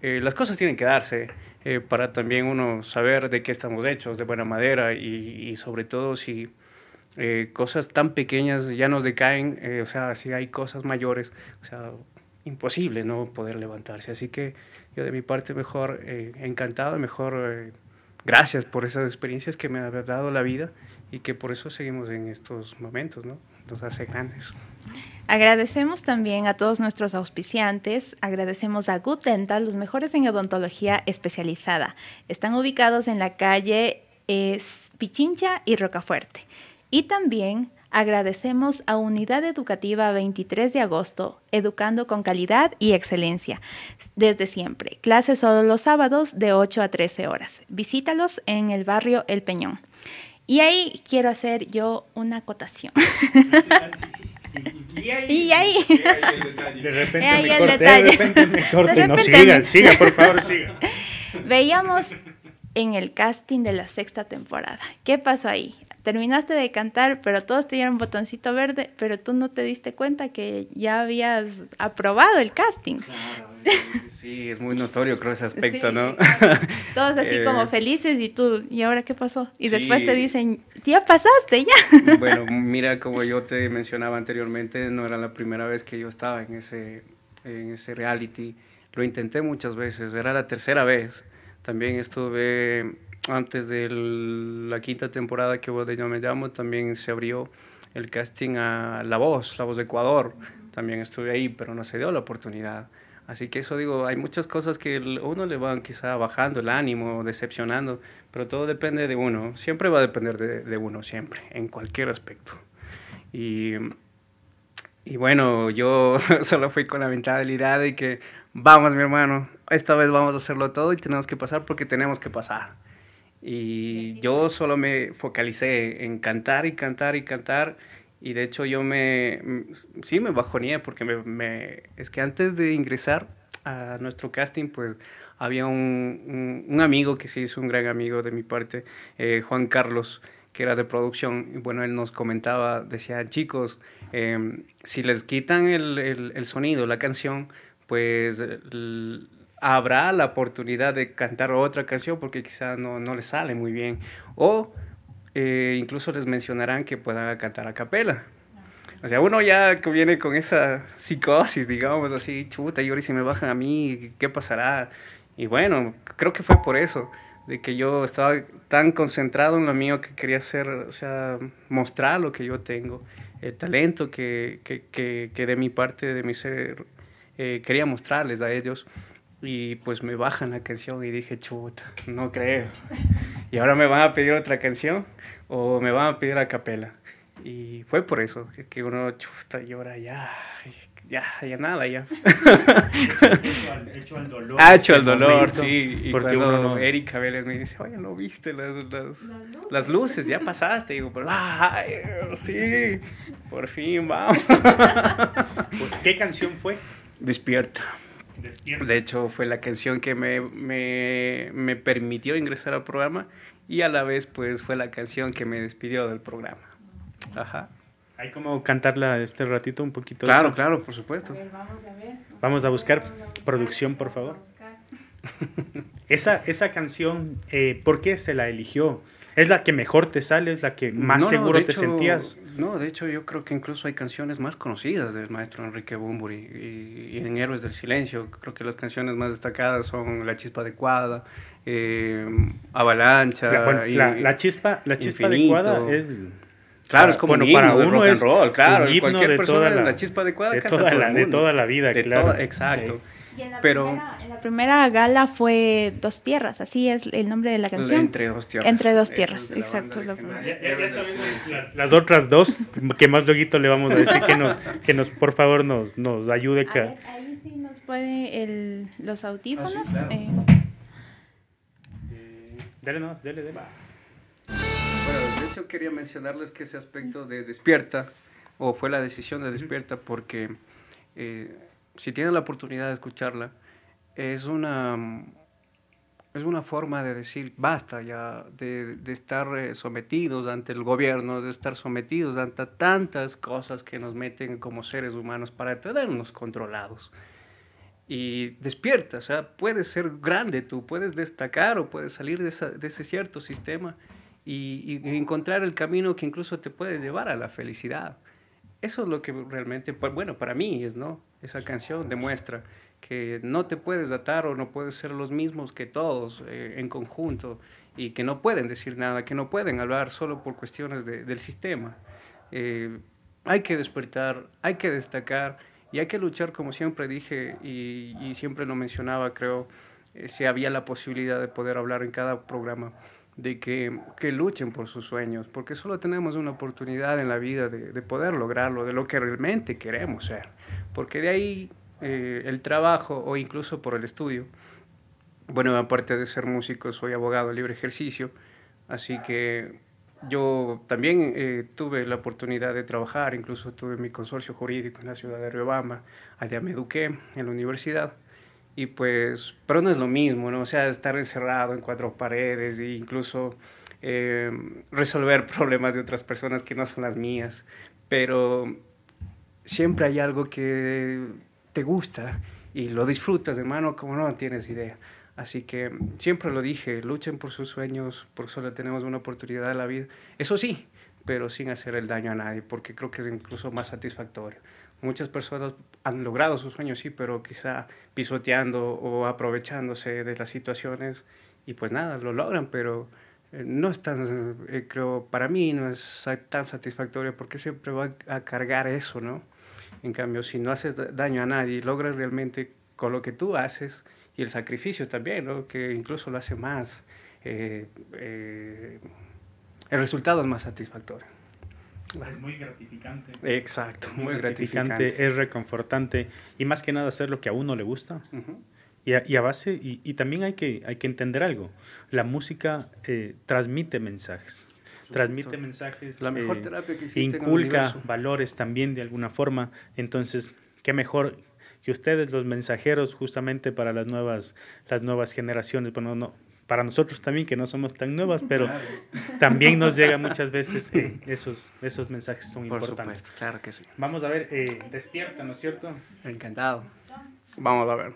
[SPEAKER 4] las cosas tienen que darse. Eh, para también uno saber de qué estamos hechos, de buena madera y, sobre todo si eh, cosas tan pequeñas ya nos decaen, eh, o sea, si hay cosas mayores, o sea, imposible no poder levantarse. Así que yo de mi parte mejor encantado, mejor gracias por esas experiencias que me ha dado la vida y que por eso seguimos en estos momentos, ¿no? Nos hace grandes.
[SPEAKER 3] Agradecemos también a todos nuestros auspiciantes, agradecemos a Good Dental, los mejores en odontología especializada. Están ubicados en la calle Pichincha y Rocafuerte. Y también agradecemos a Unidad Educativa 23 de agosto, educando con calidad y excelencia. Desde siempre, clases solo los sábados de 8 a 13 horas. Visítalos en el barrio El Peñón. Y ahí quiero hacer yo una acotación. *laughs*
[SPEAKER 1] Y, ahí, De repente me corté, de repente
[SPEAKER 3] me no, siga, siga, por favor, siga. *laughs* Veíamos en el casting de la sexta temporada. ¿Qué pasó ahí? Terminaste de cantar, pero todos tuvieron un botoncito verde, pero tú no te diste cuenta que ya habías aprobado el casting. Claro
[SPEAKER 4] *laughs* Sí, es muy notorio, creo, ese aspecto, ¿no? *laughs* Todos así como *laughs* eh,
[SPEAKER 3] felices y tú, ¿y ahora qué pasó? Y después te dicen, tía pasaste, ya.
[SPEAKER 4] Bueno, mira, como yo te mencionaba anteriormente, no era la primera vez que yo estaba en ese, en ese reality. Lo intenté muchas veces, era la tercera vez. También estuve antes de la quinta temporada que hubo de Yo Me Llamo, también se abrió el casting a La Voz, La Voz de Ecuador. También estuve ahí, pero no se dio la oportunidad. Así que eso digo, hay muchas cosas que uno le van quizá bajando el ánimo, decepcionando, pero todo depende de uno, siempre va a depender de, uno, siempre, en cualquier aspecto. Y, y bueno, yo *laughs* solo fui con la mentalidad de que, vamos mi hermano, esta vez vamos a hacerlo todo y tenemos que pasar porque tenemos que pasar. Y yo solo me focalicé en cantar y cantar y cantar y de hecho yo me, mm, sí me bajonía porque me, es que antes de ingresar a nuestro casting, pues había un, un, amigo que sí es un gran amigo de mi parte, eh, Juan Carlos, que era de producción. Y bueno, él nos comentaba, decía, chicos, eh, si les quitan el, el, el, sonido, la canción, pues habrá la oportunidad de cantar otra canción porque quizá no, no les sale muy bien. O eh, incluso les mencionarán que puedan cantar a capela. Ah, o sea, uno ya viene con esa psicosis, digamos así, chuta, y ahora si me bajan a mí, ¿qué pasará? Y bueno, creo que fue por eso, de que yo estaba tan concentrado en lo mío que quería hacer, o sea, mostrar lo que yo tengo, el talento que, que, que, de mi parte, de mi ser, eh, quería mostrarles a ellos y pues me bajan la canción y dije, chuta, no creo. Y ahora me van a pedir otra canción o me van a pedir a capela. Y fue por eso que uno chuta y ahora ya, ya, ya nada, ya. *laughs* Hecho el dolor. Hecho el dolor, sí. porque uno no... Erika Vélez me dice, oye, ¿no viste las, luces? Ya pasaste. Y digo, ¡ay, sí! Por fin, vamos. *laughs* ¿Qué canción fue? Despierta. De hecho, fue la canción que me, permitió ingresar al programa y a la vez pues fue la canción que me despidió del programa. Ajá.
[SPEAKER 2] ¿Hay como cantarla este ratito un poquito? Claro, claro,
[SPEAKER 4] por supuesto. vamos, a
[SPEAKER 2] ver. vamos a buscar producción, por favor. *laughs* esa, esa canción, eh, ¿por qué se la eligió? ¿Es la que mejor te sale? ¿Es la que más seguro te sentías?
[SPEAKER 4] No, de hecho yo creo que incluso hay canciones más conocidas del maestro Enrique Bumburi y, en Héroes del Silencio creo que las canciones más destacadas son La Chispa Adecuada, eh, Avalancha. La, chispa, la chispa adecuada es... Claro, es como un uno rock and roll, claro,
[SPEAKER 2] cualquier persona la, la, chispa adecuada de toda, de toda
[SPEAKER 4] la vida, claro. exacto la, Pero,
[SPEAKER 3] primera, la primera gala fue Dos Tierras, así es el nombre de la canción. Entre Dos Tierras. Entre Dos Tierras, exacto. las,
[SPEAKER 2] otras dos, que más luego le vamos a decir que nos, que nos por favor, nos, nos ayude.
[SPEAKER 3] ahí sí nos puede los audífonos. Ah, eh.
[SPEAKER 4] Eh, dale, no, dale, dale. Bueno, de hecho quería mencionarles que ese aspecto de despierta, o fue la decisión de despierta, porque... Eh, si tienes la oportunidad de escucharla, es una, es una forma de decir basta ya de, estar eh, sometidos ante el gobierno, de estar sometidos ante tantas cosas que nos meten como seres humanos para tenernos controlados. Y despierta, o sea, puedes ser grande tú, puedes destacar o puedes salir de, ese cierto sistema y, y encontrar el camino que incluso te puede llevar a la felicidad. Eso es lo que realmente, bueno, para mí es, ¿no? esa canción demuestra que no te puedes datar o no puedes ser los mismos que todos eh, en conjunto y que no pueden decir nada, que no pueden hablar solo por cuestiones del sistema. Eh, hay que despertar, hay que destacar y hay que luchar, como siempre dije y, siempre lo mencionaba, creo, eh, si había la posibilidad de poder hablar en cada programa, de que, luchen por sus sueños, porque solo tenemos una oportunidad en la vida de poder lograrlo, de lo que realmente queremos ser porque de ahí eh, el trabajo o incluso por el estudio. Bueno, aparte de ser músico, soy abogado libre ejercicio, así que yo también eh, tuve la oportunidad de trabajar, incluso tuve mi consorcio jurídico en la ciudad de Riobamba, allá me eduqué en la universidad. Y pues, pero no es lo mismo, ¿no? O sea, estar encerrado en cuatro paredes e incluso eh, resolver *laughs* problemas de otras personas que no son las mías. Pero siempre hay algo que te gusta y lo disfrutas, hermano, como no tienes idea. Así que siempre lo dije, luchen por sus sueños, porque solo tenemos una oportunidad en la vida. Eso sí, pero sin hacer el daño a nadie, porque creo que es incluso más satisfactorio. Muchas personas han logrado sus sueños, sí, pero quizá pisoteando o aprovechándose de las situaciones y pues nada, lo logran, pero eh, no es tan, eh, creo, para mí no es tan satisfactorio porque siempre va a cargar eso, ¿no? En cambio, si no haces daño a nadie, logras realmente con lo que tú haces y el sacrificio también, lo que incluso lo hace más, eh, eh, el resultado es más satisfactorio.
[SPEAKER 2] Es muy gratificante. Exacto, muy, gratificante, Es reconfortante y más que nada hacer lo que a uno le gusta. y, a, base, y, también hay que, hay que entender algo, la música eh, transmite mensajes transmite mensajes, inculca valores también de alguna forma. Entonces, qué mejor que ustedes, los mensajeros, justamente para las nuevas, las nuevas generaciones. Bueno, para nosotros también, que no somos tan nuevas, *laughs* pero también nos llega muchas veces eh, esos, esos mensajes son Por importantes.
[SPEAKER 4] Supuesto, claro que sí. Vamos a ver, eh, despierta, ¿no es cierto? Encantado. Vamos a ver.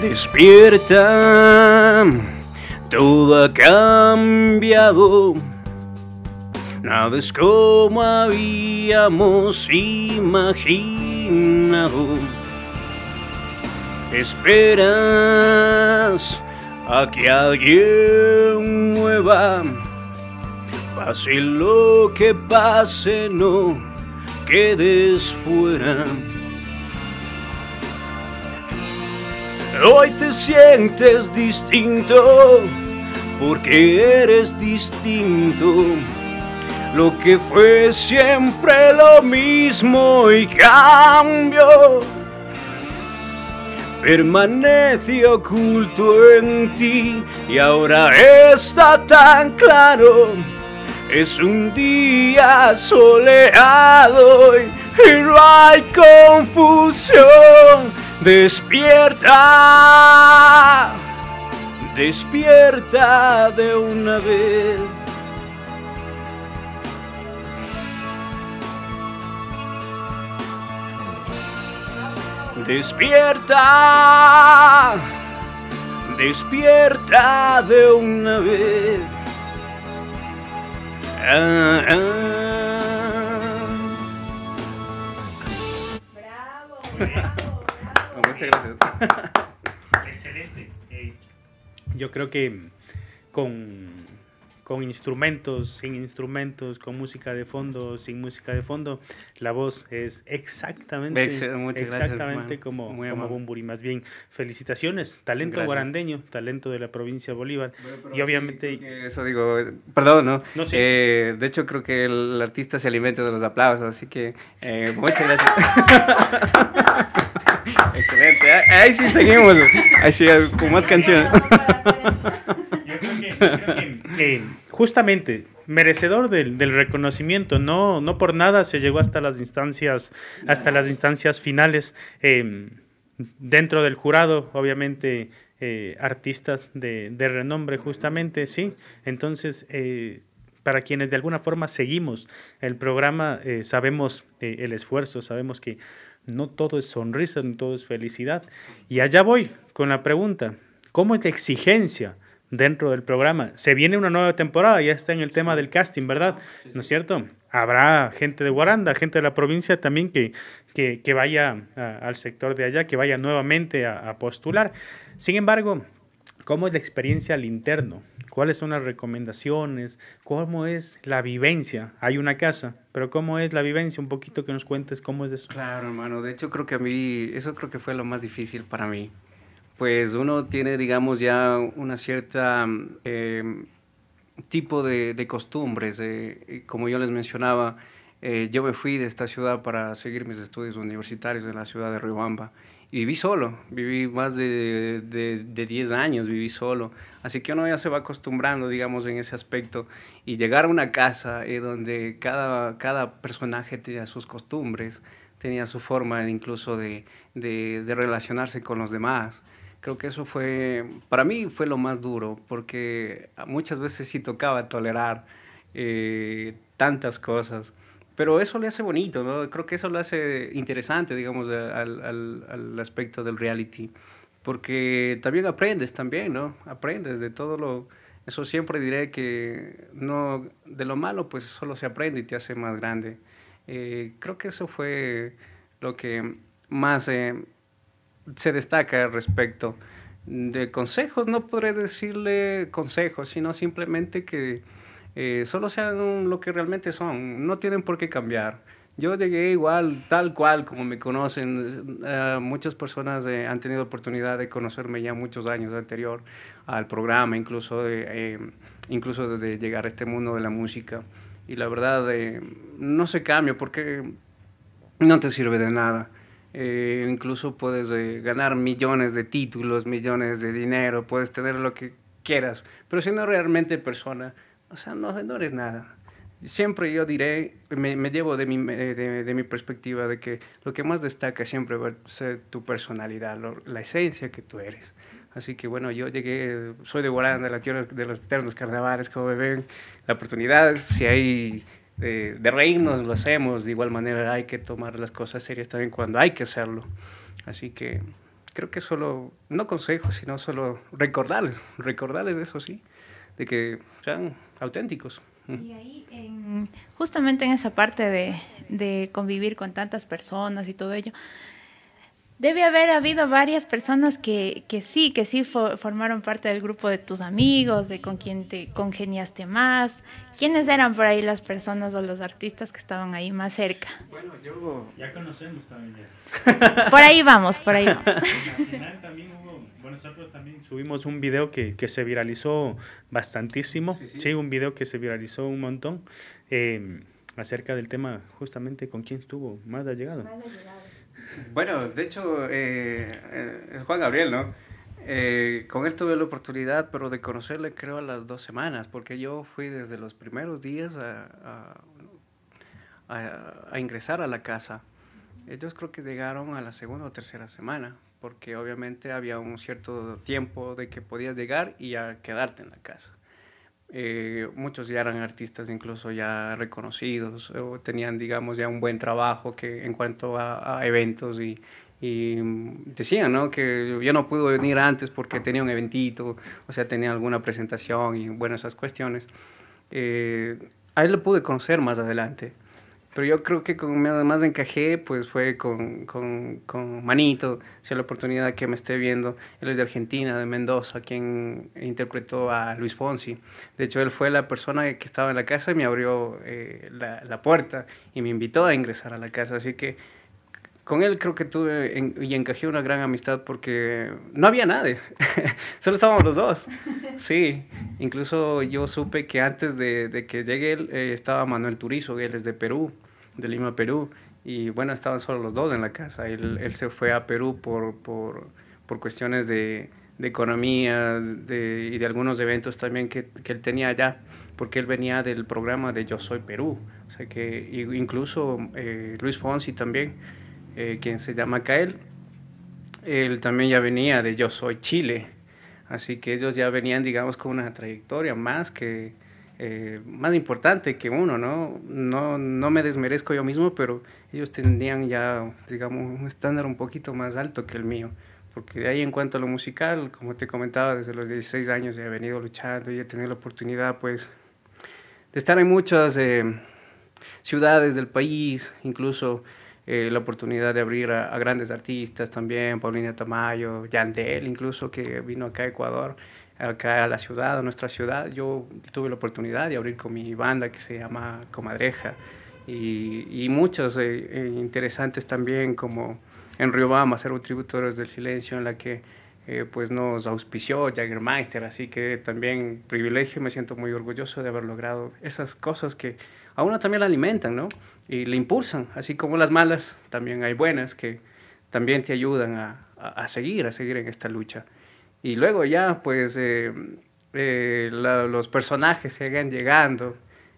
[SPEAKER 5] Despierta, todo ha cambiado. Nada es como habíamos imaginado. Esperas a que alguien mueva. Pase lo que pase, no quedes fuera. Hoy te sientes distinto porque eres distinto. Lo que fue siempre lo mismo y cambio permanece oculto en ti y ahora está tan claro. Es un día soleado y no hay confusión. Despierta, despierta de una vez. Despierta, despierta de una vez. Ah, ah. bravo
[SPEAKER 2] gracias. Excelente. Yo creo que con, con instrumentos, sin instrumentos, con música de fondo, sin música de fondo, la voz es exactamente, exactamente como, como Bumburi. Más bien, felicitaciones, talento guarandeño, talento de la provincia de Bolívar.
[SPEAKER 4] y obviamente... eso digo, eh, perdón, ¿no? no eh, de hecho, creo que el artista se alimenta de los aplausos, así que eh, muchas gracias. *laughs* *laughs* Excelente, ¿eh? ahí sí seguimos, con más canciones. Eh,
[SPEAKER 2] justamente merecedor del, del, reconocimiento, no, no por nada se llegó hasta las instancias, hasta las instancias finales. Eh, dentro del jurado, obviamente, artistas de, de, renombre, justamente, sí. Entonces, eh, para quienes de alguna forma seguimos el programa, sabemos el esfuerzo, sabemos que no todo es sonrisa, no todo es felicidad. Y allá voy con la pregunta, ¿cómo es la exigencia dentro del programa? Se viene una nueva temporada, ya está en el tema del casting, ¿verdad? ¿No es cierto? Habrá gente de Guaranda, gente de la provincia también que, vaya al sector de allá, que vaya nuevamente a postular. Sin embargo, ¿cómo es la experiencia al interno? cuáles son las recomendaciones, cómo es la vivencia. Hay una casa, pero cómo es la vivencia, un poquito que nos cuentes cómo es eso.
[SPEAKER 4] Claro, hermano, de hecho creo que a mí, eso creo que fue lo más difícil para mí. Pues uno tiene, digamos, ya una cierta... Em, tipo de, costumbres. Eh, como yo les mencionaba, eh, yo me fui de esta ciudad para seguir mis estudios universitarios en la ciudad de Riobamba viví solo, viví más de, de, de, años, viví solo. Así que uno ya se va acostumbrando, digamos, en ese aspecto. Y llegar a una casa eh, donde cada, cada personaje tenía sus costumbres, tenía su forma incluso de, de, relacionarse con los demás. Creo que eso fue, para mí fue lo más duro, porque muchas veces sí tocaba tolerar eh, tantas cosas pero eso le hace bonito, ¿no? Creo que eso lo hace interesante, digamos, al, al, al aspecto del reality. Porque también aprendes, también, ¿no? Aprendes de todo lo... Eso siempre diré que no, de lo malo pues solo se aprende y te hace más grande. Eh, creo que eso fue lo que más eh, se destaca al respecto. De consejos, no podré decirle consejos, sino simplemente que eh, solo sean lo que realmente son, no tienen por qué cambiar. Yo llegué igual, tal cual, como me conocen. Eh, muchas personas eh, han tenido oportunidad de conocerme ya muchos años anterior al programa, incluso de, incluso de llegar a este mundo de la música. Y la verdad, no se cambia porque no te sirve de nada. Eh, incluso puedes ganar millones de títulos, millones de dinero, puedes tener lo que quieras, pero siendo realmente persona, o sea, no, eres nada. Siempre yo diré, me, llevo de mi, perspectiva de que lo que más destaca siempre va a ser tu personalidad, la esencia que tú eres. Así que bueno, yo llegué, soy de de la tierra de los eternos carnavales, como La oportunidad, si hay eh, de, de reírnos, lo hacemos. De igual manera, hay que tomar las cosas serias también cuando hay que hacerlo. Así que creo que solo, no consejos, sino solo recordarles, recordarles eso sí, de que sean auténticos. Y ahí,
[SPEAKER 3] justamente en esa parte de, convivir con tantas personas y todo ello, debe haber habido varias personas que, sí, que sí formaron parte del grupo de tus amigos, de con quien te congeniaste más. ¿Quiénes eran por ahí las personas o los artistas que estaban ahí más cerca? Bueno, yo ya conocemos también. Por ahí vamos, por ahí vamos nosotros también
[SPEAKER 2] subimos un video que, que se viralizó bastantísimo, sí, un video que se viralizó un montón em, acerca del tema justamente con quién estuvo más de llegado.
[SPEAKER 4] Bueno, de hecho eh, eh, es Juan Gabriel, ¿no? Eh, con él tuve la oportunidad, pero de conocerle creo a las dos semanas, porque yo fui desde los primeros días a, a ingresar a la casa. Ellos creo que llegaron a la segunda o tercera semana, porque obviamente había un cierto tiempo de que podías llegar y ya quedarte en la casa. Eh, muchos ya eran artistas incluso ya reconocidos o tenían, digamos, ya un buen trabajo que, en cuanto a, eventos y, mm, decían, ¿no? Que yo no pude venir antes porque tenía un eventito, o sea, tenía alguna presentación y bueno, esas cuestiones. Eh, ahí lo pude conocer más adelante pero yo creo que con más encajé, pues fue con, con, con Manito, si la oportunidad que me esté viendo. Él es de Argentina, de Mendoza, quien interpretó a Luis Ponzi, De hecho, él fue la persona que estaba en la casa y me abrió eh, la, la puerta y me invitó a ingresar a la casa. Así que con él creo que tuve y encajé una gran amistad porque no había nadie, *laughs* solo estábamos los dos. Sí, incluso yo supe que antes de, que llegue él eh, estaba Manuel Turizo, él es de Perú, de Lima, Perú, y bueno, estaban solo los dos en la casa. Él, se fue a Perú por, por, por cuestiones de, economía y de algunos eventos también que, que, él tenía allá, porque él venía del programa de Yo Soy Perú, o sea que incluso eh, Luis Fonsi también eh, quien se llama Kael. Él también ya venía de Yo Soy Chile, así que ellos ya venían, digamos, con una trayectoria más que eh, más importante que uno, ¿no? ¿no? No me desmerezco yo mismo, pero ellos tenían ya, digamos, un estándar un poquito más alto que el mío, porque de ahí en cuanto a lo musical, como te comentaba, desde los 16 años he venido luchando y he tenido la oportunidad, pues, de estar en muchas eh, ciudades del país, incluso eh, la oportunidad de abrir a, grandes artistas también, Paulina Tamayo, Yandel incluso, que vino acá a Ecuador, acá a la ciudad, a nuestra ciudad. Yo tuve la oportunidad de abrir con mi banda que se llama Comadreja y, muchos eh, eh, interesantes también como en Riobamba, ser un los del Silencio, en la que pues nos auspició Jaggermeister, así que también privilegio, me siento muy orgulloso de haber logrado esas cosas que a uno también la alimentan, ¿no? y le impulsan, así como las malas, también hay buenas que también te ayudan a, seguir, a seguir en esta lucha. Y luego ya, pues, eh, eh, los personajes siguen llegando,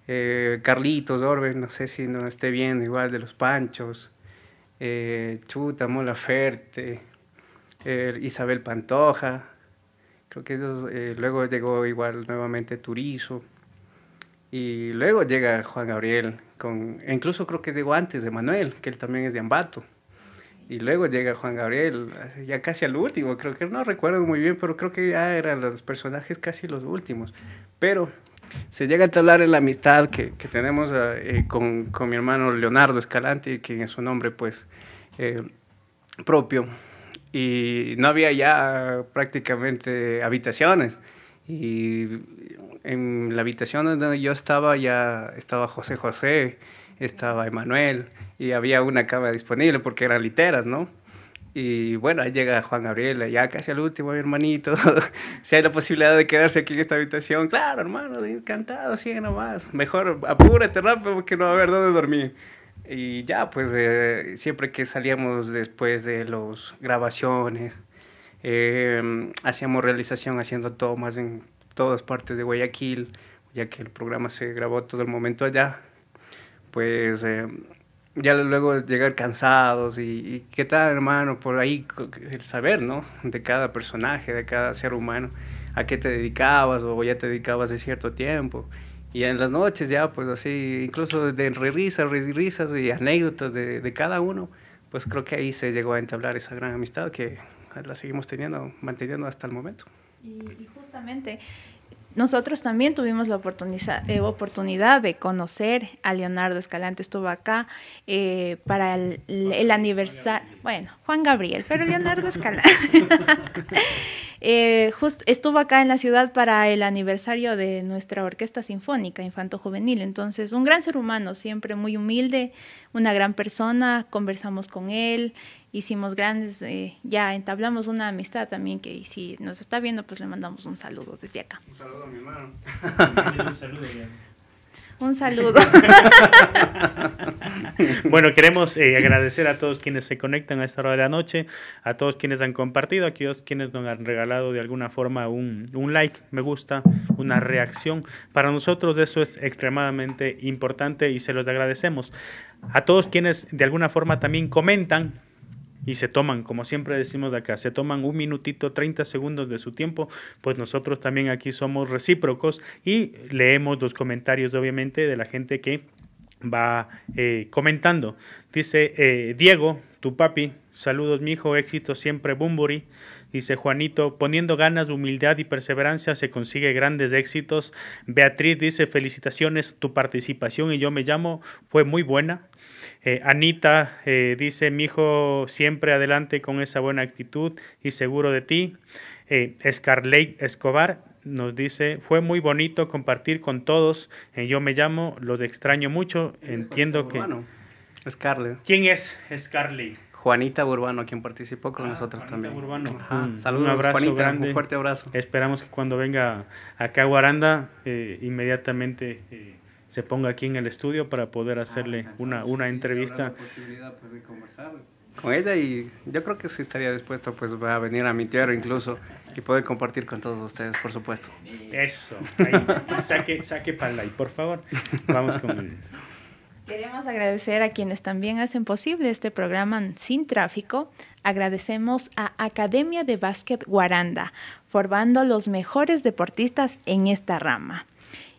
[SPEAKER 4] eh, Carlitos, Orbe, no sé si no esté bien, igual de los Panchos, Chuta, Mola Ferte, Isabel Pantoja, creo que luego llegó igual nuevamente Turizo, y luego llega Juan Gabriel, incluso creo que llegó antes de Manuel, que él también es de Ambato. Y luego llega Juan Gabriel, ya casi al último, creo que no recuerdo muy bien, pero creo que ya eran los personajes casi los últimos. Pero se llega a hablar en la amistad que, tenemos eh, eh, con, mi hermano Leonardo Escalante, quien es su nombre pues eh, propio. Y no había ya prácticamente habitaciones. Y en la habitación donde yo estaba ya estaba José José, estaba Emanuel y había una cama disponible porque eran literas, ¿no? Y bueno, llega Juan Gabriel, ya casi al último, mi hermanito. *laughs* si hay la posibilidad de quedarse aquí en esta habitación, claro, hermano, encantado, sigue nomás. Mejor apúrate rápido porque no va a haber dónde dormir. Y ya, pues eh, siempre que salíamos después de las grabaciones, eh, hacíamos realización haciendo tomas en todas partes de Guayaquil, ya que el programa se grabó todo el momento allá, pues eh, ya luego llegar cansados y, qué tal hermano, por ahí el saber, ¿no? De cada personaje, de cada ser humano, a qué te dedicabas o ya te dedicabas de cierto tiempo. Y en las noches ya, pues así, incluso de risas, risas y anécdotas de, de cada uno, pues creo que ahí se llegó a entablar esa gran amistad que la seguimos teniendo, manteniendo hasta el momento.
[SPEAKER 3] ¿Y, Exactamente, nosotros también tuvimos la eh, oportunidad, de conocer a Leonardo Escalante, estuvo acá eh, para el, aniversario, bueno, Juan Gabriel, pero Leonardo Escalante *laughs* eh, estuvo acá en la ciudad para el aniversario de nuestra Orquesta Sinfónica Infanto Juvenil, entonces un gran ser humano, siempre muy humilde, una gran persona, conversamos con él hicimos grandes, eh, ya entablamos una amistad también que si nos está viendo, pues le mandamos un saludo desde acá.
[SPEAKER 4] Un saludo a mi hermano. *laughs*
[SPEAKER 3] un saludo.
[SPEAKER 2] *laughs* bueno, queremos eh, agradecer a todos quienes se conectan a esta hora de la noche, a todos quienes han compartido, a todos quienes nos han regalado de alguna forma un, un like, me gusta, una reacción. Para nosotros eso es extremadamente importante y se los agradecemos. A todos quienes de alguna forma también comentan, y se toman, como siempre decimos de acá, se toman un minutito, 30 segundos de su tiempo, pues nosotros también aquí somos recíprocos y leemos los comentarios, obviamente, de la gente que va eh, comentando. Dice eh, Diego, tu papi, saludos mi hijo, éxito siempre, Bumburi. Dice Juanito, poniendo ganas, humildad y perseverancia se consigue grandes éxitos. Beatriz dice, felicitaciones, tu participación y yo me llamo fue muy buena. Eh, Anita eh, dice, mi hijo, siempre adelante con esa buena actitud y seguro de ti. Eh, Scarlett Escobar nos dice, fue muy bonito compartir con todos. Eh, yo me llamo, lo extraño mucho, entiendo que...
[SPEAKER 4] Scarlett. ¿Quién es Scarlett? Juanita Urbano, quien participó con ah, nosotros Juanita también. Urbano. Mm, Saludos, un abrazo grande. Un fuerte
[SPEAKER 2] abrazo. Esperamos que cuando venga acá a Guaranda, inmediatamente se ponga aquí en el estudio para poder ah, hacerle una, una
[SPEAKER 4] entrevista. Pues, con ella y yo creo que sí estaría dispuesto pues a venir a mi tierra incluso y poder compartir con todos ustedes, por supuesto. Eso, saque, saque para por favor. Vamos con
[SPEAKER 3] Queremos agradecer a quienes también hacen posible este programa sin tráfico. Agradecemos a Academia de Básquet Guaranda, formando los mejores deportistas en esta rama.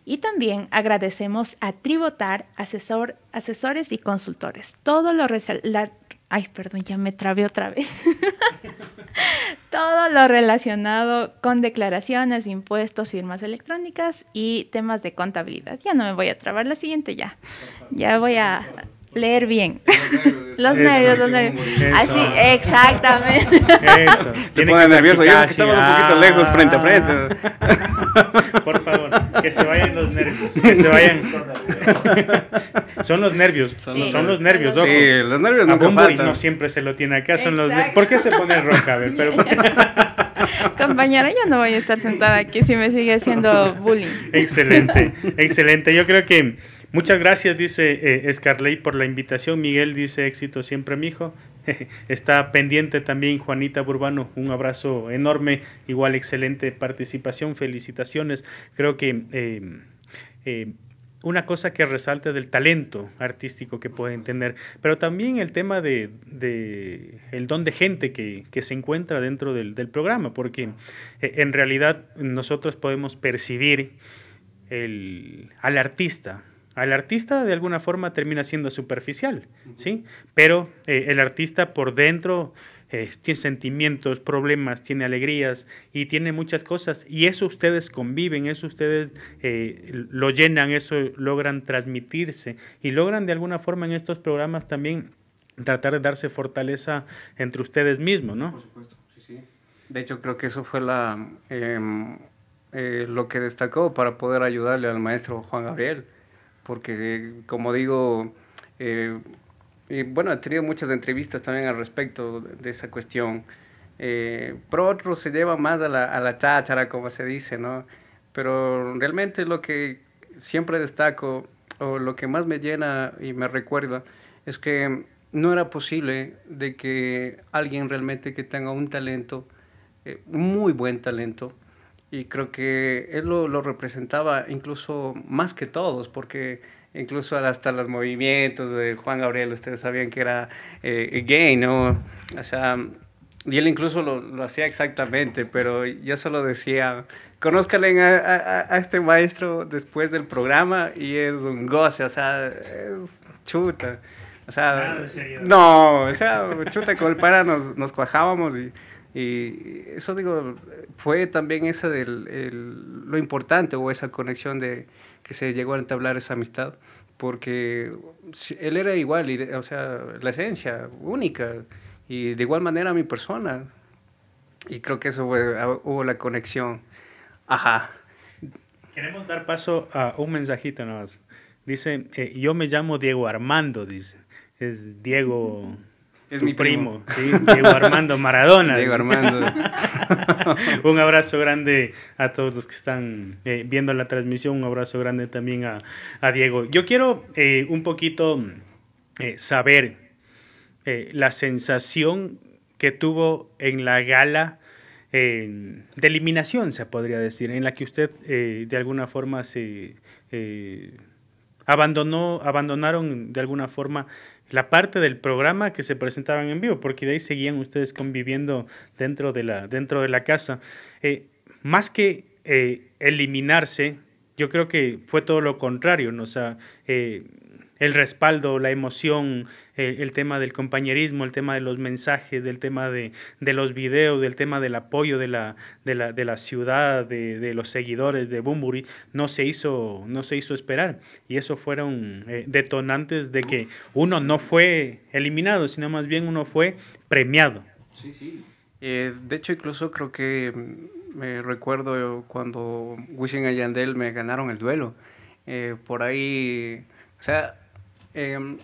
[SPEAKER 3] Y también agradecemos a Tribotar, asesor, asesores y consultores. Todo lo la, ay, perdón, ya me trabé otra vez. *laughs* Todo lo relacionado con declaraciones, impuestos, firmas electrónicas y temas de contabilidad. Ya no me voy a trabar la siguiente ya. Ya voy a leer bien. Los nervios, *laughs* los nervios. Así, ah, exactamente. *laughs*
[SPEAKER 4] Eso. Te pones nervioso. Yo que estamos un poquito lejos frente a frente.
[SPEAKER 2] Ah. *laughs* Por favor, que se vayan los nervios. Que se vayan. son los nervios. Son, los nervios, doctor. Sí, los nervios nunca faltan. no siempre se lo tiene acá. Son los ¿Por qué se pone roja? A ver,
[SPEAKER 3] Compañera, yo no voy a estar sentada aquí si me sigue haciendo bullying.
[SPEAKER 2] Excelente, excelente. Yo creo que Muchas gracias, dice eh, Escarley, por la invitación. Miguel dice éxito siempre, mijo. *laughs* Está pendiente también Juanita Burbano. Un abrazo enorme, igual excelente participación, felicitaciones. Creo que eh, eh, una cosa que resalta del talento artístico que pueden tener, pero también el tema de, el don de gente que, se encuentra dentro del, programa, porque en realidad nosotros podemos percibir al artista al artista de alguna forma termina siendo superficial, ¿sí? Pero eh, el artista por dentro eh, tiene sentimientos, problemas, tiene alegrías y tiene muchas cosas. Y eso ustedes conviven, eso ustedes eh, lo llenan, eso logran transmitirse y logran de alguna forma en estos programas también tratar de darse fortaleza entre ustedes mismos, ¿no? Por supuesto,
[SPEAKER 4] sí, sí. De hecho, creo que eso fue la, em, lo que destacó para poder ayudarle al maestro Juan Gabriel porque como digo, eh, bueno, he tenido muchas entrevistas también al respecto de, esa cuestión. Eh, pero otro se lleva más a la, a cháchara, como se dice, ¿no? Pero realmente lo que siempre destaco, o lo que más me llena y me recuerda, es que no era posible de que alguien realmente que tenga un talento, eh, muy buen talento, y creo que él lo, representaba incluso más que todos, porque incluso hasta los movimientos de Juan Gabriel, ustedes sabían que era eh, gay, ¿no? O sea, y él incluso lo, lo hacía exactamente, pero yo solo decía, conózcale a, este maestro después del programa y es un goce, o sea, es chuta. O sea, no, o sea, chuta con el para nos cuajábamos y... Y eso digo, fue también esa de lo importante o esa conexión de que se llegó a entablar esa amistad, porque él era igual, y, o sea, la esencia única, y de igual manera mi persona. Y creo que eso ah, hubo la conexión. Ajá. Queremos
[SPEAKER 2] dar paso a un mensajito más Dice, eh, yo me llamo Diego Armando, dice. Es Diego es mi primo, Diego Armando Maradona. Diego Armando. *laughs* un abrazo grande a todos los que están eh, viendo la transmisión, un abrazo grande también a, a Diego. Yo quiero eh, un poquito eh, saber la sensación que tuvo en la gala de eliminación, se podría decir, en la que usted de alguna forma se... abandonó, abandonaron de alguna forma la parte del programa que se presentaban en vivo, porque de ahí seguían ustedes conviviendo dentro de la, dentro de la casa. Eh, más que eh, eliminarse, yo creo que fue todo lo contrario, ¿no? Eh, el respaldo, la emoción, eh, el tema del compañerismo, el tema de los mensajes, del tema de, los videos, del tema del apoyo de la, de la, de la ciudad, de, los seguidores de Bumburi, no se hizo, no se hizo esperar. Y eso fueron eh, detonantes de que uno no fue eliminado, sino más bien uno fue premiado.
[SPEAKER 4] Sí, sí. Eh, de hecho, incluso creo que mm, me recuerdo cuando Wishing y Yandel me ganaron el duelo. por ahí, o sea, Em,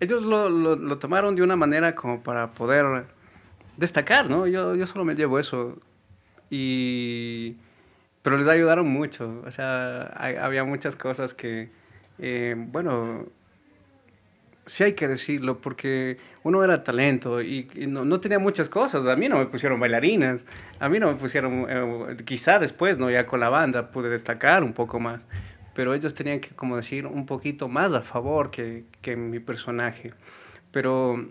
[SPEAKER 4] ellos lo, lo, tomaron de una manera como para poder destacar, ¿no? Yo, yo solo me llevo eso. Y, pero les ayudaron mucho. O sea, había muchas cosas que, em, bueno, sí hay que decirlo, porque uno era talento y, no, no, tenía muchas cosas. A mí no me pusieron bailarinas, a mí no me pusieron, eh, quizá después, ¿no? Ya con la banda pude destacar un poco más pero ellos tenían que como decir un poquito más a favor que, mi personaje. Pero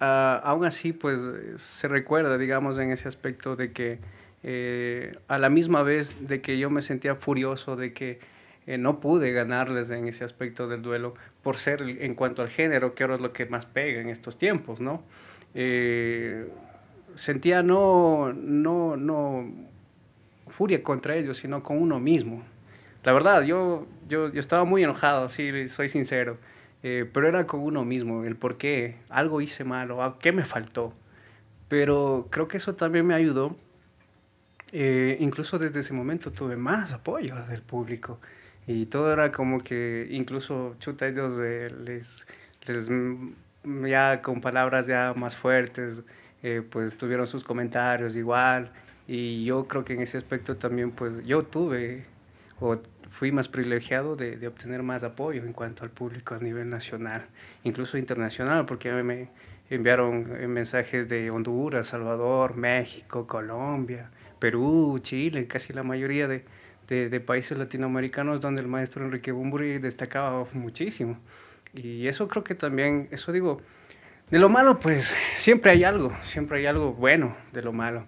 [SPEAKER 4] ah, aún así, pues se recuerda, digamos, en ese aspecto de que eh, a la misma vez de que yo me sentía furioso de que eh, no pude ganarles en ese aspecto del duelo por ser en cuanto al género, que ahora es lo que más pega en estos tiempos, ¿no? Eh, sentía no, no, no furia contra ellos, sino con uno mismo. La verdad, yo, yo, yo estaba muy enojado, sí, soy sincero. Eh, pero era con uno mismo, el por qué, algo hice mal o qué me faltó. Pero creo que eso también me ayudó. Eh, incluso desde ese momento tuve más apoyo del público. Y todo era como que incluso chuta ellos eh, les, mm, ya con palabras ya más fuertes, pues tuvieron sus comentarios igual. Y yo creo que en ese aspecto también, pues yo tuve fui más privilegiado de, obtener más apoyo en cuanto al público a nivel nacional, incluso internacional, porque me enviaron mensajes de Honduras, Salvador, México, Colombia, Perú, Chile, casi la mayoría de, países latinoamericanos donde el maestro Enrique Bumburi destacaba muchísimo. Y eso creo que también, eso digo, de lo malo pues siempre hay algo, siempre hay algo bueno de lo malo.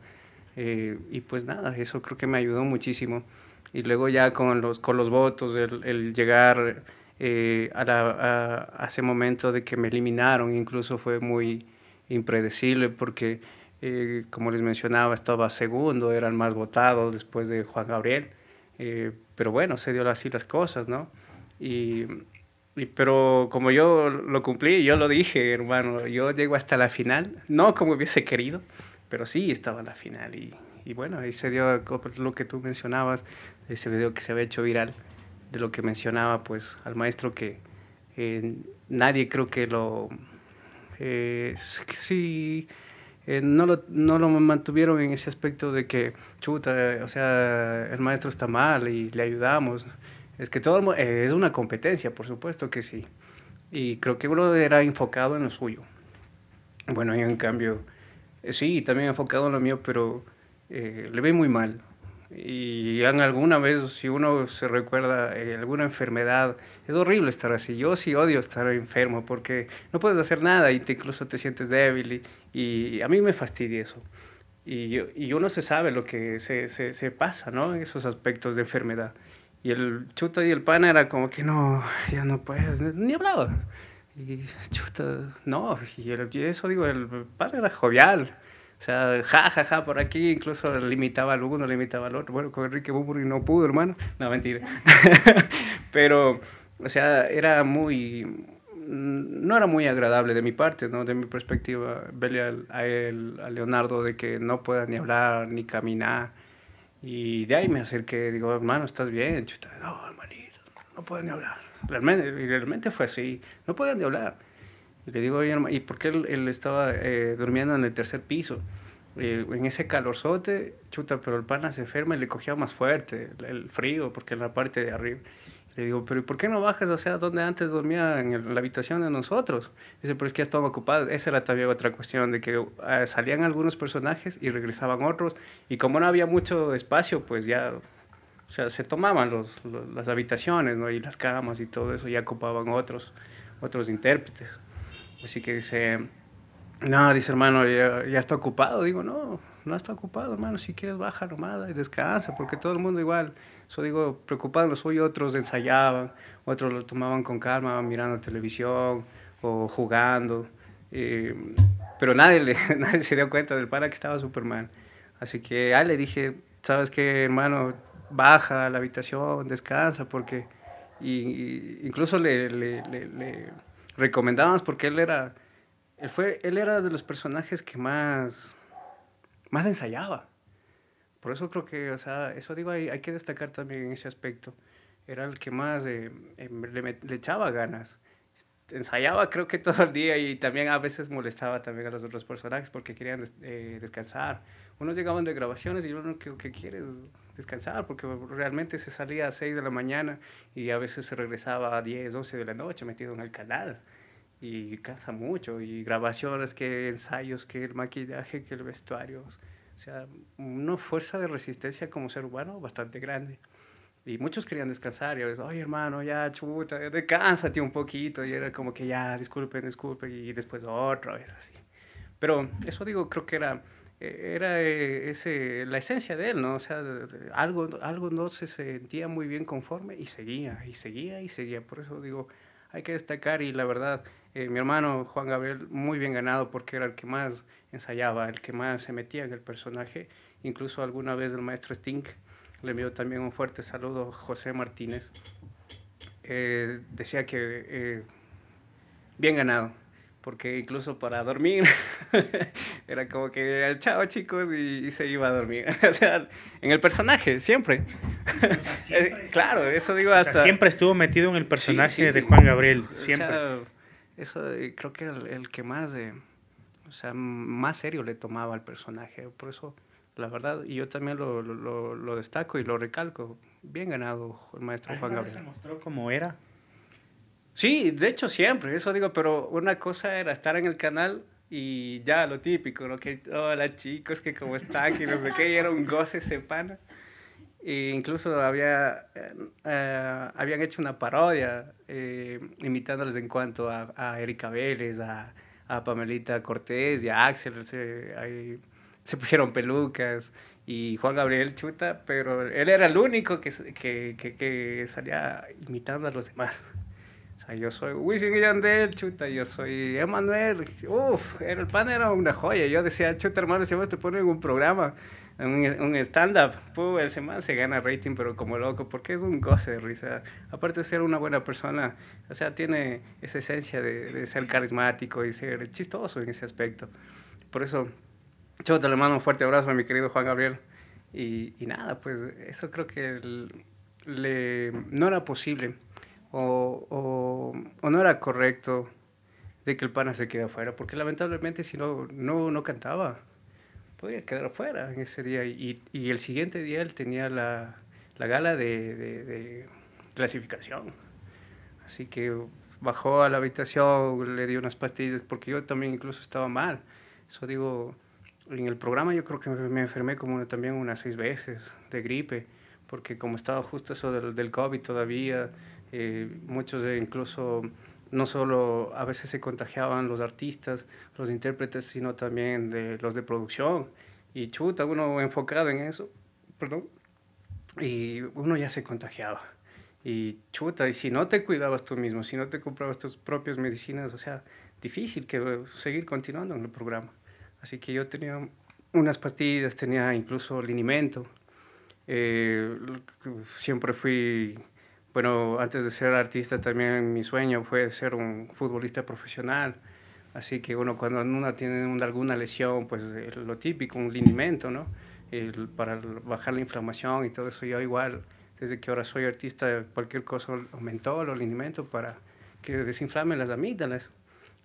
[SPEAKER 4] Eh, y pues nada, eso creo que me ayudó muchísimo y luego ya con los, con los votos, el, llegar eh, a, ese momento de que me eliminaron, incluso fue muy impredecible porque, eh, como les mencionaba, estaba segundo, eran más votados después de Juan Gabriel, eh, pero bueno, se dio así las cosas, ¿no? Y, pero como yo lo cumplí, yo lo dije, hermano, yo llego hasta la final, no como hubiese querido, pero sí estaba en la final y, y bueno, ahí se dio pues, lo que tú mencionabas, ese video que se había hecho viral, de lo que mencionaba pues al maestro que eh, nadie creo que lo... Eh, sí, eh, no, lo, no lo mantuvieron en ese aspecto de que, chuta, o sea, el maestro está mal y le ayudamos. Es que todo es una competencia, por supuesto que sí. Y creo que uno era enfocado en lo suyo. Bueno, y en cambio, sí, también enfocado en lo mío, pero eh, le ve muy mal. Y alguna vez, si uno se recuerda eh, alguna enfermedad, es horrible estar así. Yo sí odio estar enfermo porque no puedes hacer nada y te incluso te sientes débil y, a mí me fastidia eso. Y, yo, y uno se sabe lo que se, se, pasa, ¿no? Esos aspectos de enfermedad. Y el chuta y el pana era como que no, ya no puedes, ni hablaba. Y chuta, no, y, eso digo, el pana era jovial o sea, ja, ja, ja, por aquí, incluso limitaba al uno, limitaba al otro. Bueno, con Enrique Bumburi no pudo, hermano. No, mentira. *laughs* Pero, o sea, era muy, no era muy agradable de mi parte, ¿no? De mi perspectiva, verle a, él, a Leonardo de que no pueda ni hablar, ni caminar. Y de ahí me acerqué, digo, hermano, ¿estás bien? Chuta, no, hermanito, no pueden ni hablar. Realmente, realmente fue así, no pueden ni hablar. Y le digo, ¿y por qué él, estaba eh, durmiendo en el tercer piso? Eh, en ese calorzote, chuta, pero el pana se enferma y le cogía más fuerte el, frío, porque en la parte de arriba. Le digo, pero ¿y por qué no bajas? O sea, donde antes dormía en, la habitación de nosotros. Dice, pero es que ya estaban ocupados. Esa era también otra cuestión, de que ah, salían algunos personajes y regresaban otros. Y como no había mucho espacio, pues ya, o sea, se tomaban las habitaciones, ¿no? Y las camas y todo eso, ya ocupaban otros, otros intérpretes. Así que dice, no, dice hermano, ya, está ocupado. Digo, no, no está ocupado, hermano. Si quieres, baja nomada y descansa, porque todo el mundo igual. Eso digo, preocupado hoy otros ensayaban, otros lo tomaban con calma, mirando televisión o jugando. pero nadie, le, *laughs* nadie se dio cuenta del para que estaba Superman. Así que ahí le dije, ¿sabes qué, hermano? Baja a la habitación, descansa, porque. incluso le, le recomendábamos porque él era, él fue, él era de los personajes que más, más ensayaba. Por eso creo que, o sea, eso digo, hay, hay que destacar también en ese aspecto. Era el que más eh, em, le, echaba ganas ensayaba creo que todo el día y también a veces molestaba también a los otros personajes porque querían eh, descansar. Unos llegaban de grabaciones y uno que, quiere quieres descansar, porque realmente se salía a 6 de la mañana y a veces se regresaba a 10, 12 de la noche metido en el canal. Y cansa mucho, y grabaciones, que ensayos, que el maquillaje, que el vestuario. O sea, una fuerza de resistencia como ser humano bastante grande. Y muchos querían descansar y a veces, oye hermano, ya chuta, ya un poquito. Y era como que ya, disculpen, disculpen, y después otra vez así. Pero eso digo, creo que era e, era eh, ese, la esencia de él, ¿no? O sea, algo, algo no se sentía muy bien conforme y seguía, y seguía, y seguía. Por eso digo, hay que destacar y la verdad, eh, mi hermano Juan Gabriel muy bien ganado porque era el que más ensayaba, el que más se metía en el personaje. Incluso alguna vez el maestro Stink le envió también un fuerte saludo José Martínez. Eh, decía que bien ganado porque incluso para dormir *laughs* era como que chao chicos y, se iba a dormir. *laughs* o sea, en el personaje, siempre. *laughs* Eh, claro, eso digo hasta... siempre estuvo metido en el personaje de Juan Gabriel, siempre. O sea, eso eh, creo que era el, que más, o sea, más serio le tomaba al personaje, por eso la verdad, y yo también lo, lo, lo, destaco y lo recalco. Bien ganado el maestro Juan Gabriel. se mostró como era? Sí, de hecho siempre, eso digo, pero una cosa era estar en el canal y ya lo típico, lo Que, hola chicos, que cómo están, que no sé qué, y era un goce ese pana. E incluso había, eh, eh, habían hecho una parodia eh, imitándoles en cuanto a, Erika Vélez, a, a, Pamelita Cortés y a Axel, se, pusieron pelucas y Juan Gabriel Chuta, pero él era el único que, que, que, que salía imitando a los demás yo soy Wisin y chuta, yo soy Emanuel. Uf, el pan era una joya. Yo decía, chuta, hermano, si vos te en un programa, un, un stand-up, pues el semana se gana rating, pero como loco, porque es un goce de risa. Aparte de ser una buena persona, o sea, tiene esa esencia de, ser carismático y ser chistoso en ese aspecto. Por eso, chuta, le mando un fuerte abrazo a mi querido Juan Gabriel. Y, nada, pues eso creo que le, no era posible o, o, no era correcto de que el pana se quedara afuera, porque lamentablemente si no, no, no cantaba, podía quedar afuera en ese día. Y, y el siguiente día él tenía la, la gala de, de, de, clasificación. Así que bajó a la habitación, le dio unas pastillas, porque yo también incluso estaba mal. Eso digo, en el programa yo creo que me enfermé como también unas seis veces de gripe, porque como estaba justo eso del, del COVID todavía, eh, muchos de incluso no solo a veces se contagiaban los artistas, los intérpretes, sino también de los de producción. Y chuta, uno enfocado en eso, perdón, y uno ya se contagiaba. Y chuta, y si no te cuidabas tú mismo, si no te comprabas tus propias medicinas, o sea, difícil que eh, seguir continuando en el programa. Así que yo tenía unas pastillas, tenía incluso linimento. Eh, siempre fui bueno, antes de ser artista también mi sueño fue ser un futbolista profesional. Así que uno cuando uno tiene alguna lesión, pues eh, lo típico, un linimento, ¿no? para bajar la inflamación y todo eso, yo igual, desde que ahora soy artista, cualquier cosa aumentó los linimentos para que desinflamen las amígdalas.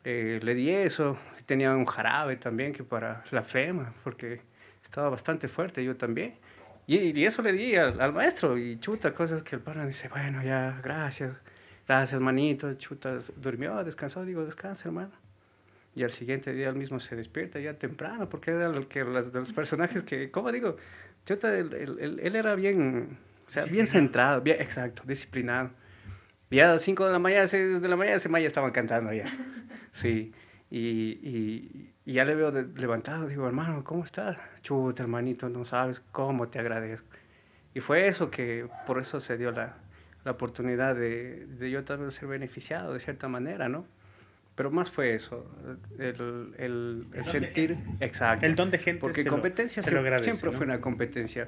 [SPEAKER 4] Eh, le di eso, tenía un jarabe también que para la flema, porque estaba bastante fuerte yo también. Y, eso le di al, maestro y chuta, cosas que el padre dice, bueno, ya, gracias, gracias, manito, chutas, durmió, descansó, digo, descansa, hermano. Y al siguiente día él mismo se despierta ya temprano, porque era el que de los personajes que, ¿cómo digo? Chuta, él, era bien, o sea, bien centrado, bien, exacto, disciplinado. Ya a las 5 de la mañana, 6 de la mañana, ese maya estaban cantando ya. Sí. y, y ya le veo levantado, digo, hermano, ¿cómo estás? Chuta, hermanito, no sabes cómo te agradezco. Y fue eso que, por eso se dio la, oportunidad de, de, yo también ser beneficiado de cierta manera, ¿no? Pero más fue eso, el, sentir, exacto. El don de gente. Porque competencia lo, siempre, siempre fue una competencia.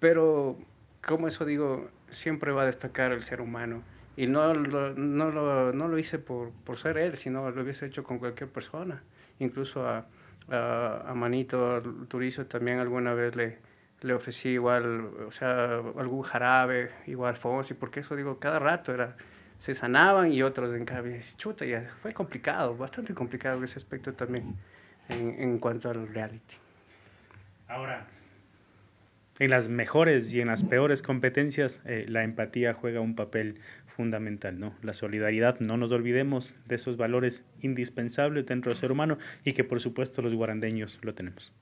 [SPEAKER 4] Pero, como eso digo, siempre va a destacar el ser humano. Y no lo, no lo, hice por, por ser él, sino lo hubiese hecho con cualquier persona incluso a, a, Manito, al Turizo también alguna vez le, le ofrecí igual, o sea, algún jarabe, igual y porque eso digo, cada rato era, se sanaban y otros en y chuta, fue complicado, bastante complicado ese aspecto también en, en cuanto al reality.
[SPEAKER 2] Ahora, en las mejores y en las peores competencias, eh, la empatía juega un papel fundamental, ¿no? La solidaridad, no nos olvidemos de esos valores indispensables dentro del ser humano y que por supuesto los guarandeños lo tenemos.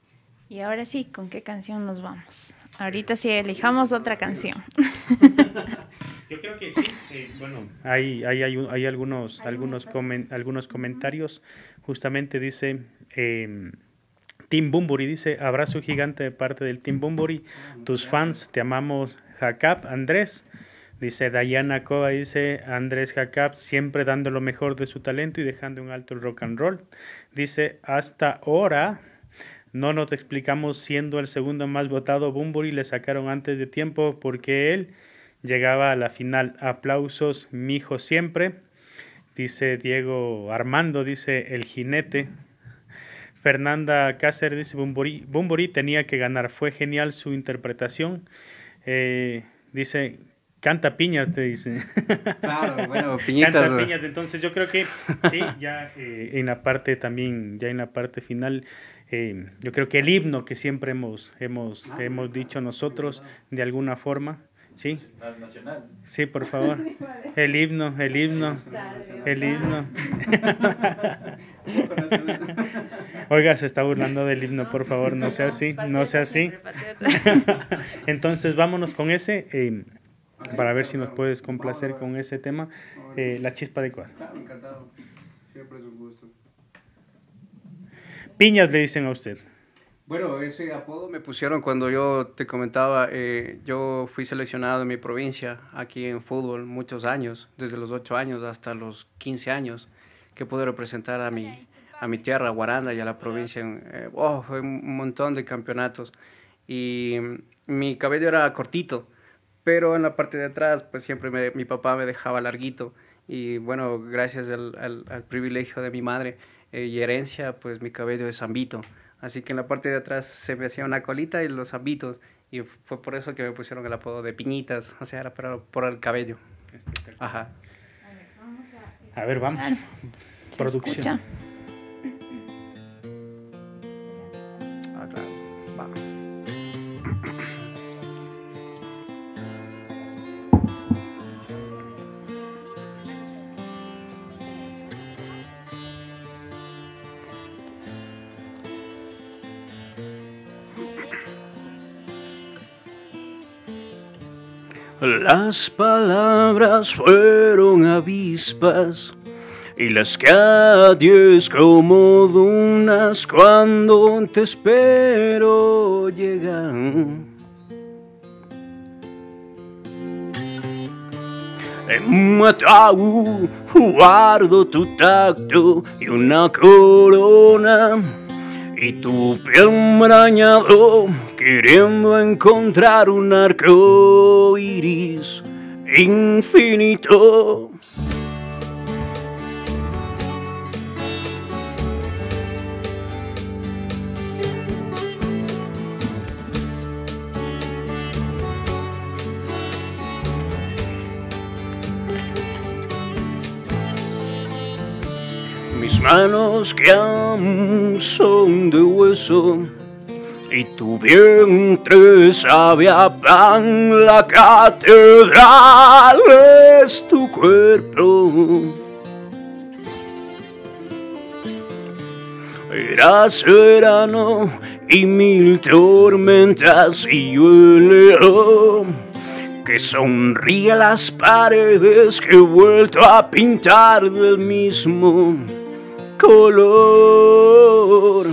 [SPEAKER 3] Y ahora sí, ¿con qué canción nos vamos? Ahorita sí elijamos otra canción. *laughs*
[SPEAKER 2] Yo creo que sí. Eh, bueno, hay, algunos, algunos, algunos comentarios. Justamente dice em, Tim Bumburi, dice, abrazo gigante de parte del Tim Bumburi. Tus fans, te amamos, Jacob, Andrés, Dice Dayana Cova, dice Andrés Jacab, siempre dando lo mejor de su talento y dejando un alto rock and roll. Dice, hasta ahora no nos explicamos siendo el segundo más votado, Bumburi le sacaron antes de tiempo porque él llegaba a la final. Aplausos, mijo siempre. Dice Diego Armando, dice el jinete. Fernanda Cáceres dice, Bumburi, tenía que ganar, fue genial su interpretación. Eh, dice Canta piñas, te dice. Claro, bueno, *laughs* piñitas. Canta piñas, entonces yo creo que sí, ya eh, en la parte también, ya en la parte final, eh, yo creo que el himno que siempre hemos, hemos, ah, hemos dicho nosotros de alguna forma, ¿sí? Nacional. Sí, por favor. *laughs* El himno, el himno, el himno. *laughs* Oiga, se está burlando del himno, por favor, no sea así, no sea así. Entonces vámonos con ese. Eh, para ver si nos puedes complacer con ese tema, eh, La Chispa de Cuadro.
[SPEAKER 4] Ah, encantado, siempre es un gusto.
[SPEAKER 2] Piñas le dicen a usted.
[SPEAKER 4] Bueno, ese apodo me pusieron cuando yo te comentaba, eh, yo fui seleccionado en mi provincia aquí en fútbol muchos años, desde los 8 años hasta los 15 años, que pude representar a mi, a mi tierra, a Guaranda y a la provincia. Eh, oh, fue un montón de campeonatos. Y mm, mi cabello era cortito, pero en la parte de atrás, pues siempre mi papá me dejaba larguito y bueno, gracias al, privilegio de mi madre eh, y herencia, pues mi cabello es ambito. Así que en la parte de atrás se me hacía una colita y los ambitos. Y fue por eso que me pusieron el apodo de piñitas. O sea, era por, el cabello. Ajá. A ver, vamos.
[SPEAKER 2] Producción.
[SPEAKER 5] Las palabras fueron avispas y las calles como dunas cuando te espero llegan. En un guardo tu tacto y una corona y tu piel queriendo encontrar un arco iris infinito. Mis manos que han son de hueso y tu vientre sabe a pan, la catedral es tu cuerpo. Era verano y mil tormentas y yo que sonríe las paredes que he vuelto a pintar del mismo color.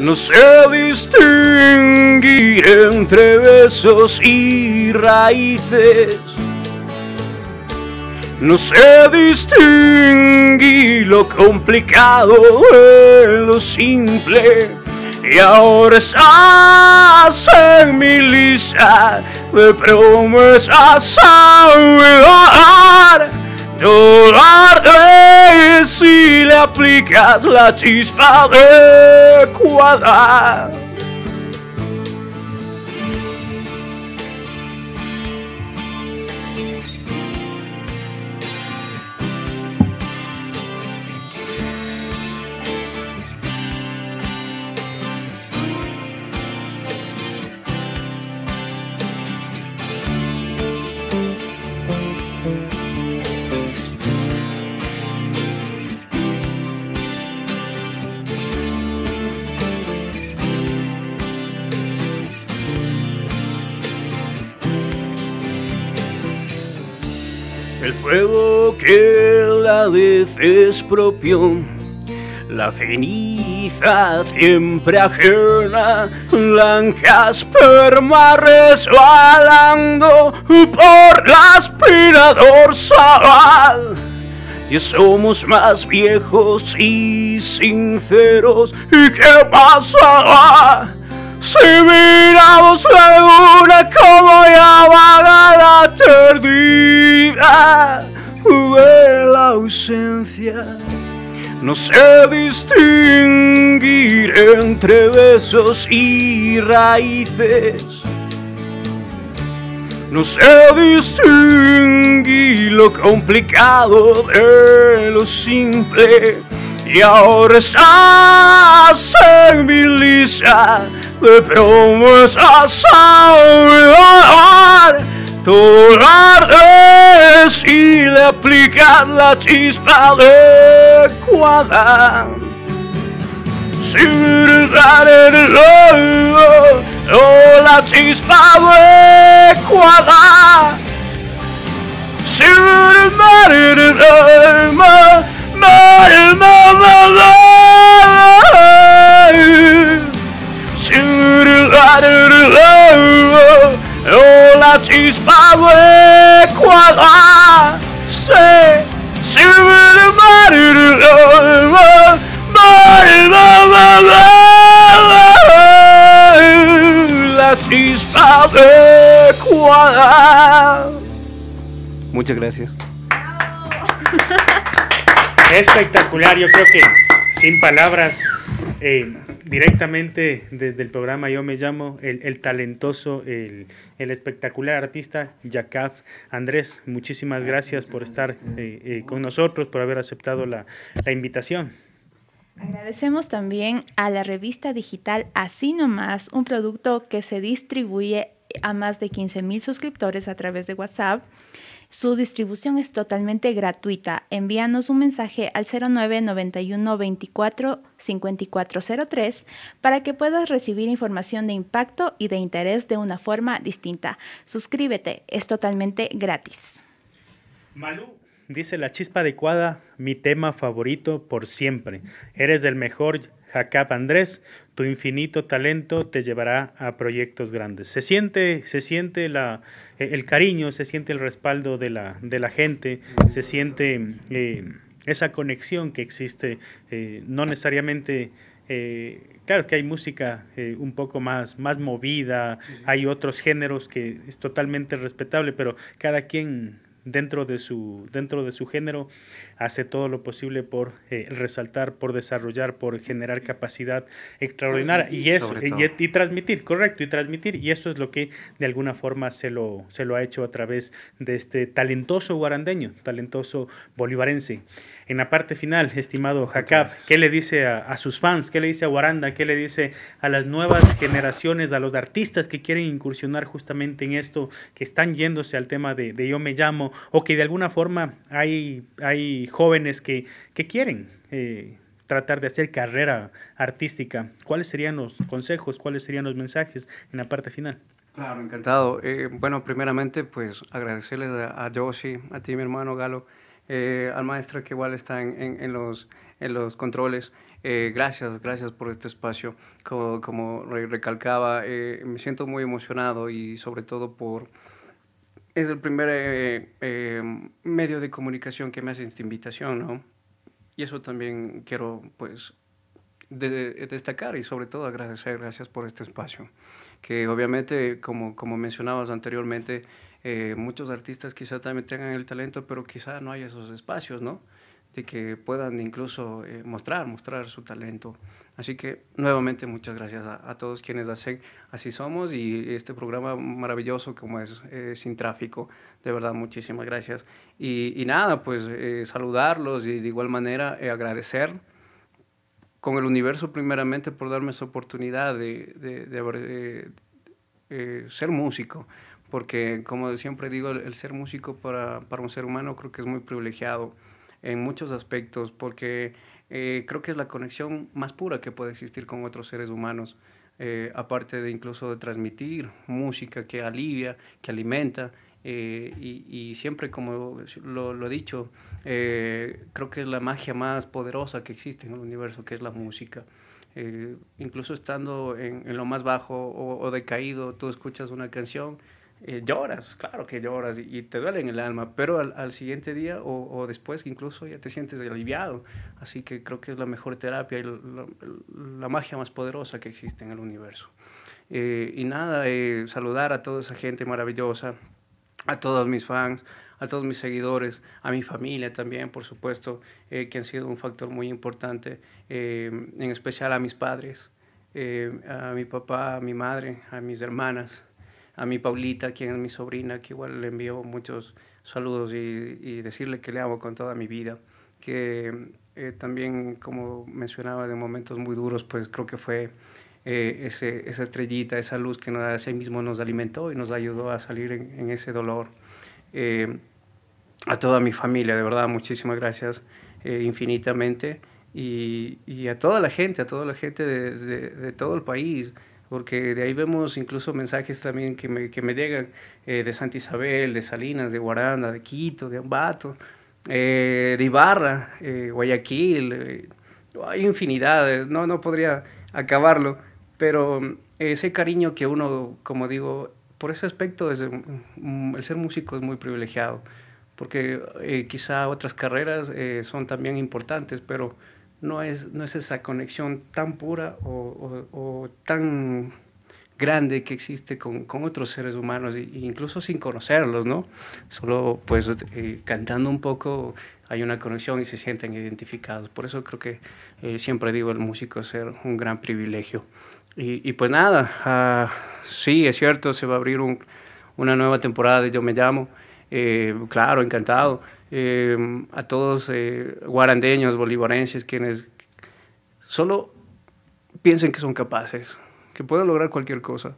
[SPEAKER 5] No sé distinguir entre besos y raíces. No sé distinguir lo complicado de lo simple y ahora estás en mi lista de promesas a olvidar. Yo si le aplicas la chispa adecuada. vez es La ceniza siempre ajena, blancas esperma resbalando por la aspirador sabal. Y somos más viejos y sinceros, ¿y qué pasará? Si miramos la luna como llamada la eternidad de la ausencia. No sé distinguir entre besos y raíces. No sé distinguir lo complicado de lo simple. Y ahora estás en mi lista de promesas a Torarás y le aplicas la chispa adecuada. Sin dar el rollo o la chispa adecuada. Sin dar el rollo, power quite I say body power
[SPEAKER 4] Muchas gracias.
[SPEAKER 2] Espectacular, yo creo que sin palabras. Eh, directamente desde el programa Yo me llamo el, talentoso, el, espectacular artista Jacob Andrés. Muchísimas gracias por estar eh, eh, con nosotros, por haber aceptado la, invitación.
[SPEAKER 3] Agradecemos también a la revista digital Así Más, un producto que se distribuye a más de 15 mil suscriptores a través de WhatsApp su distribución es totalmente gratuita. Envíanos un mensaje al 0991 24 5403 para que puedas recibir información de impacto y de interés de una forma distinta. Suscríbete, es totalmente gratis.
[SPEAKER 2] Malú, dice la chispa adecuada, mi tema favorito por siempre. Eres el mejor Jacap Andrés, tu infinito talento te llevará a proyectos grandes. Se siente, se siente la, eh, el cariño, se siente el respaldo de la, de la gente, se siente eh, esa conexión que existe, eh, no necesariamente... claro que hay música un poco más, más movida, hay otros géneros que es totalmente respetable, pero cada quien dentro de su, dentro de su género, hace todo lo posible por eh, resaltar, por desarrollar, por generar capacidad extraordinaria y eso, y, transmitir, correcto, y transmitir, y eso es lo que de alguna forma se lo, se lo ha hecho a través de este talentoso guarandeño, talentoso bolivarense en la parte final, estimado Jacob, ¿qué le dice a, sus fans? ¿Qué le dice a Waranda? ¿Qué le dice a las nuevas generaciones, a los artistas que quieren incursionar justamente en esto, que están yéndose al tema de, yo me llamo, o que de alguna forma hay, hay jóvenes que, quieren eh, tratar de hacer carrera artística? ¿Cuáles serían los consejos? ¿Cuáles serían los mensajes en la parte final?
[SPEAKER 4] Claro, encantado. Eh, bueno, primeramente, pues agradecerles a, a a ti, mi hermano Galo, eh, al maestro que igual está en, los, en los controles. Eh, gracias, gracias por este espacio. Como, como recalcaba, eh, me siento muy emocionado y sobre todo por... Es el primer medio de comunicación que me hace esta invitación, ¿no? Y eso también quiero, pues, destacar y sobre todo agradecer, gracias por este espacio, que obviamente, como, como mencionabas anteriormente, eh, muchos artistas quizá también tengan el talento, pero quizá no hay esos espacios, ¿no? De que puedan incluso eh, mostrar, mostrar su talento. Así que nuevamente muchas gracias a, todos quienes hacen Así Somos y este programa maravilloso como es eh, Sin Tráfico. De verdad, muchísimas gracias. Y, nada, pues saludarlos y de igual manera agradecer con el universo primeramente por darme esa oportunidad de, de ser músico porque como siempre digo, el, ser músico para, un ser humano creo que es muy privilegiado en muchos aspectos, porque eh, creo que es la conexión más pura que puede existir con otros seres humanos, eh, aparte de incluso de transmitir música que alivia, que alimenta, eh, y, siempre, como lo, he dicho, creo que es la magia más poderosa que existe en el universo, que es la música. incluso estando en, lo más bajo o, decaído, tú escuchas una canción eh, lloras, claro que lloras y, te duele en el alma, pero al, siguiente día o, después incluso ya te sientes aliviado. Así que creo que es la mejor terapia y la, magia más poderosa que existe en el universo. Eh, y nada, eh, saludar a toda esa gente maravillosa, a todos mis fans, a todos mis seguidores, a mi familia también, por supuesto, que han sido un factor muy importante, en especial a mis padres, a mi papá, a mi madre, a mis hermanas, a mi Paulita, quien es mi sobrina, que igual le envío muchos saludos y, decirle que le amo con toda mi vida, que eh, también, como mencionaba, en momentos muy duros, pues creo que fue eh, esa estrellita, esa luz que nos, a sí mismo nos alimentó y nos ayudó a salir en, ese dolor. Eh, a toda mi familia, de verdad, muchísimas gracias infinitamente. Y, a toda la gente, a toda la gente de todo el país, porque de ahí vemos incluso mensajes también que me, que me llegan eh, de Santa Isabel, de Salinas, de Guaranda, de Quito, de Ambato, eh, de Ibarra, eh, Guayaquil, eh, hay infinidades, no, no podría acabarlo, pero mm, ese cariño que uno, como digo, por ese aspecto es, mm, el ser músico es muy privilegiado, porque eh, quizá otras carreras son también importantes, pero no es, esa conexión tan pura o, tan grande que existe con, otros seres humanos, e incluso sin conocerlos, ¿no? Solo pues eh, cantando un poco hay una conexión y se sienten identificados. Por eso creo que eh, siempre digo el músico ser un gran privilegio. Y, pues nada, ah, sí, es cierto, se va a abrir una nueva temporada de Yo Me Llamo. Eh, claro, encantado. Em, a todos eh, guarandeños, bolivarenses, quienes solo piensen que son capaces, que pueden lograr cualquier cosa.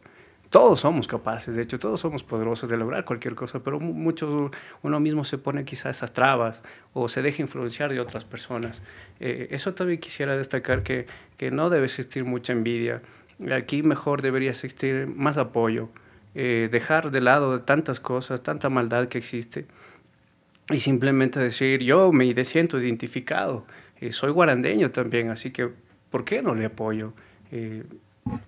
[SPEAKER 4] Todos somos capaces, de hecho, todos somos poderosos de lograr cualquier cosa, pero muchos, uno mismo se pone quizás esas trabas o se deja influenciar de otras personas. Eh, eso también quisiera destacar que, que no debe existir mucha envidia. Aquí mejor debería existir más apoyo, eh, dejar de lado de tantas cosas, tanta maldad que existe y simplemente decir, yo me siento identificado, eh, soy guarandeño también, así que ¿por qué no le apoyo? Eh,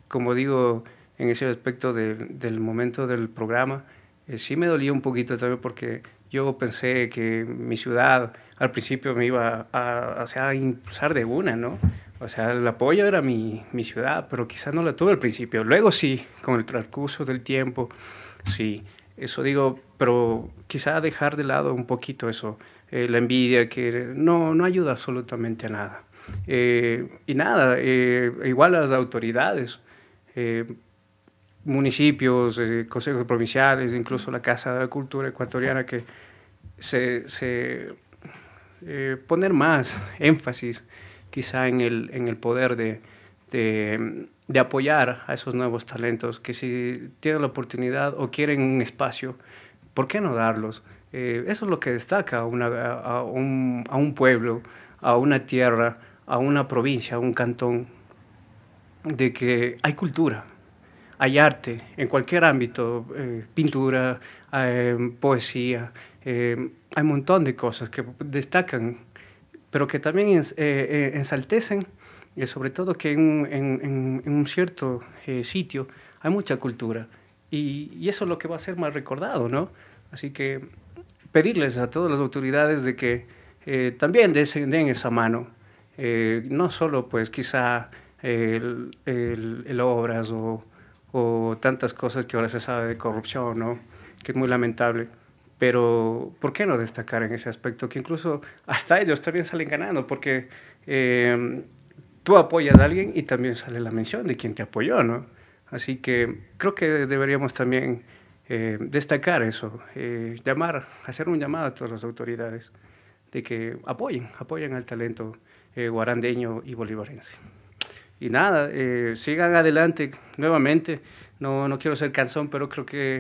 [SPEAKER 4] como digo, en ese aspecto del momento del programa, eh, sí me dolía un poquito también porque yo pensé que mi ciudad al principio me iba a, impulsar de una, ¿no? O sea, el apoyo era mi, mi ciudad, pero quizás no la tuve al principio. Luego sí, con el transcurso del tiempo, sí eso digo, pero quizá dejar de lado un poquito eso, eh, la envidia, que no, ayuda absolutamente a nada. Eh, y nada, eh, igual a las autoridades, municipios, consejos provinciales, incluso la Casa de la Cultura Ecuatoriana, que se, poner más énfasis quizá en el, en el poder de de apoyar a esos nuevos talentos que si tienen la oportunidad o quieren un espacio, ¿por qué no darlos? Eh, eso es lo que destaca a, un, pueblo, a una tierra, a una provincia, a un cantón, de que hay cultura, hay arte en cualquier ámbito, eh, pintura, eh, poesía, hay un montón de cosas que destacan, pero que también ensaltecen y sobre todo que en, un cierto eh, sitio hay mucha cultura y, eso es lo que va a ser más recordado, ¿no? Así que pedirles a todas las autoridades de que eh, también den esa mano, eh, no solo pues quizá el, obras o, tantas cosas que ahora se sabe de corrupción, ¿no? Que es muy lamentable pero ¿por qué no destacar en ese aspecto? Que incluso hasta ellos también salen ganando, porque tú apoyas a alguien y también sale la mención de quien te apoyó, ¿no? Así que creo que deberíamos también eh, destacar eso, eh, llamar, hacer un llamado a todas las autoridades de que apoyen, apoyen al talento eh, guarandeño y bolivarense. Y nada, sigan adelante nuevamente, no, no quiero ser cansón, pero creo que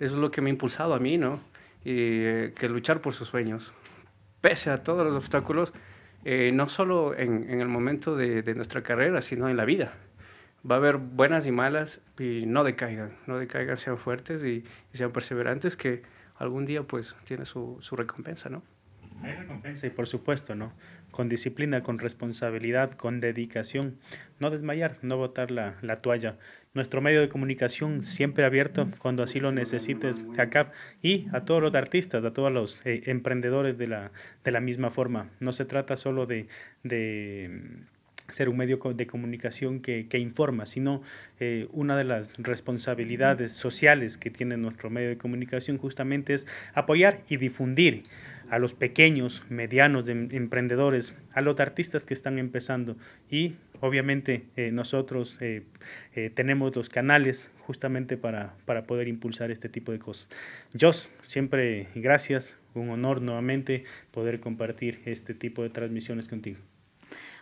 [SPEAKER 4] eso es lo que me ha impulsado a mí, ¿no? Y que luchar por sus sueños, pese a todos los obstáculos, eh, no solo en, el momento de, nuestra carrera, sino en la vida. Va a haber buenas y malas y no decaigan, no decaigan, sean fuertes y, sean perseverantes, que algún día pues tiene su recompensa, ¿no?
[SPEAKER 2] Hay recompensa y por supuesto, ¿no? con disciplina, con responsabilidad, con dedicación. No desmayar, no botar la, toalla. Nuestro medio de comunicación siempre abierto cuando así lo necesites, acá y a todos los artistas, a todos los eh, emprendedores de la, de la misma forma. No se trata solo de, de mm, ser un medio de comunicación que, informa, sino eh, una de las responsabilidades sociales que tiene nuestro medio de comunicación justamente es apoyar y difundir a los pequeños, medianos em, emprendedores, a los artistas que están empezando. Y obviamente eh, nosotros eh, eh, tenemos los canales justamente para, para, poder impulsar este tipo de cosas. Jos, siempre gracias, un honor nuevamente poder compartir este tipo de transmisiones contigo.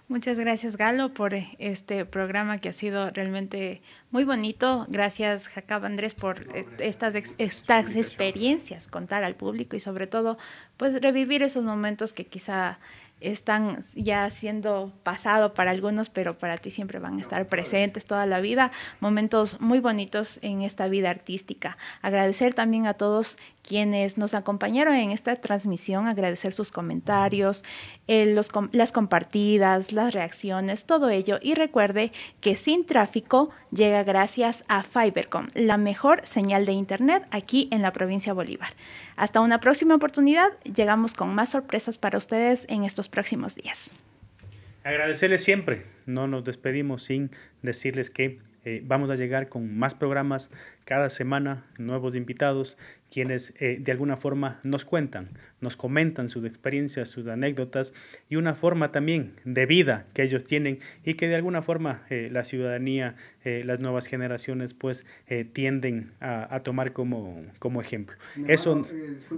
[SPEAKER 3] Muchas gracias, Galo, por eh, este programa que ha sido realmente muy bonito. Gracias, Jacob Andrés, por estas, estas experiencias, contar al público y sobre todo, pues revivir esos momentos que quizá están ya siendo pasado para algunos, pero para ti siempre van a estar presentes toda la vida, momentos muy bonitos en esta vida artística. Agradecer también a todos quienes nos acompañaron en esta transmisión, agradecer sus comentarios, eh, las compartidas, las reacciones, todo ello. Y recuerde que Sin Tráfico llega gracias a Fibercom, la mejor señal de Internet aquí en la provincia de Bolívar. Hasta una próxima oportunidad, llegamos con más sorpresas para ustedes en estos próximos días.
[SPEAKER 2] Agradecerles siempre, no nos despedimos sin decirles que eh, vamos a llegar con más programas cada semana, nuevos invitados quienes eh, de alguna forma nos cuentan, nos comentan sus experiencias, sus anécdotas y una forma también de vida que ellos tienen y que de alguna forma eh, la ciudadanía, eh, las nuevas generaciones pues tienden a, tomar como, como ejemplo. Eso,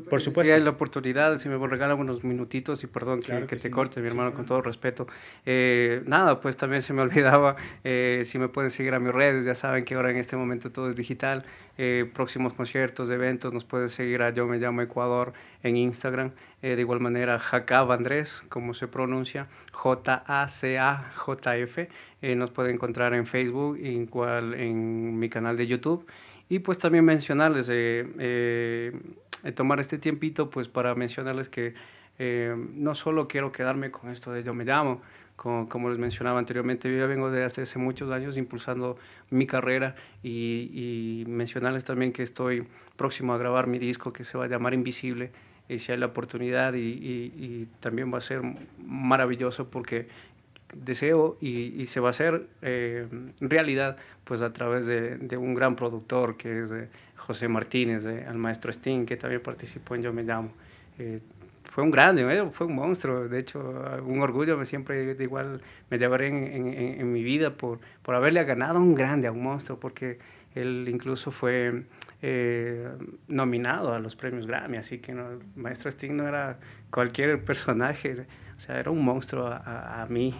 [SPEAKER 2] por supuesto. Si hay la
[SPEAKER 4] oportunidad, si me regalan unos minutitos y perdón que, te corte, mi hermano, con todo respeto. nada, pues también se me *laughs* olvidaba, si me pueden seguir a mis redes, ya saben que ahora en este momento todo es digital. Eh, próximos conciertos, eventos, nos pueden seguir a Yo Me Llamo Ecuador en Instagram. Eh, de igual manera, Jacab Andrés, como se pronuncia, J-A-C-A-J-F. Eh, nos puede encontrar en Facebook en, cual, en mi canal de YouTube. Y pues también mencionarles, tomar este tiempito pues para mencionarles que eh, no solo quiero quedarme con esto de yo me llamo, como, les mencionaba anteriormente, yo vengo de hace, muchos años impulsando mi carrera y, mencionarles también que estoy próximo a grabar mi disco que se va a llamar Invisible, y si hay la oportunidad y, también va a ser maravilloso porque deseo y, se va a hacer eh, realidad pues a través de, un gran productor que es eh, José Martínez, el maestro Sting, que también participó en Yo Me Llamo fue un grande, ¿eh? fue un monstruo, de hecho, un orgullo me siempre igual me llevaré en, mi vida por, por haberle ganado a un grande, a un monstruo, porque él incluso fue eh, nominado a los premios Grammy, así que maestro Sting no era cualquier *laughs* personaje, o sea, era un monstruo a, mí.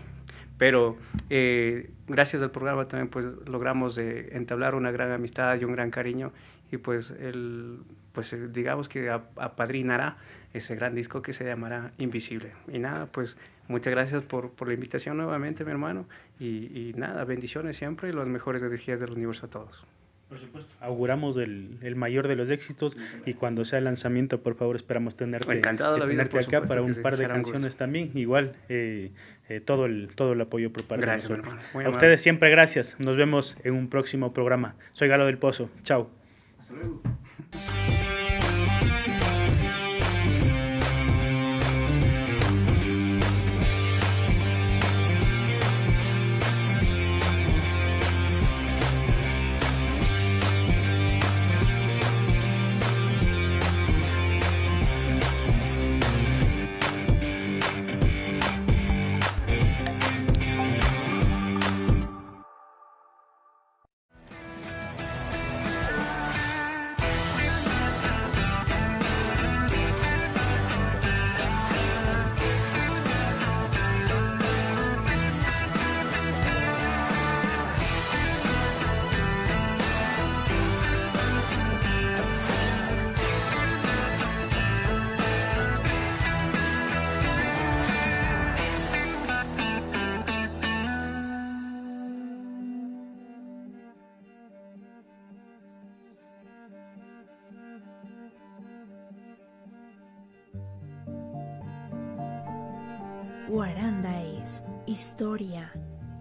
[SPEAKER 4] Pero eh, gracias al programa también pues logramos entablar una gran amistad y un gran cariño y pues él pues eh, digamos que apadrinará ese gran disco que se llamará Invisible. Y nada, pues muchas gracias por, la invitación nuevamente, mi hermano. Y, nada, bendiciones siempre y las mejores energías del universo a todos.
[SPEAKER 2] Por supuesto. Auguramos el, mayor de los éxitos y cuando sea el lanzamiento, por favor, esperamos tenerte, Encantado acá para un par de canciones también. Igual, eh, eh, todo, el, todo el apoyo por parte de A ustedes siempre gracias. Nos vemos en un próximo programa. Soy Galo del Pozo. Chao. Hasta Thank you.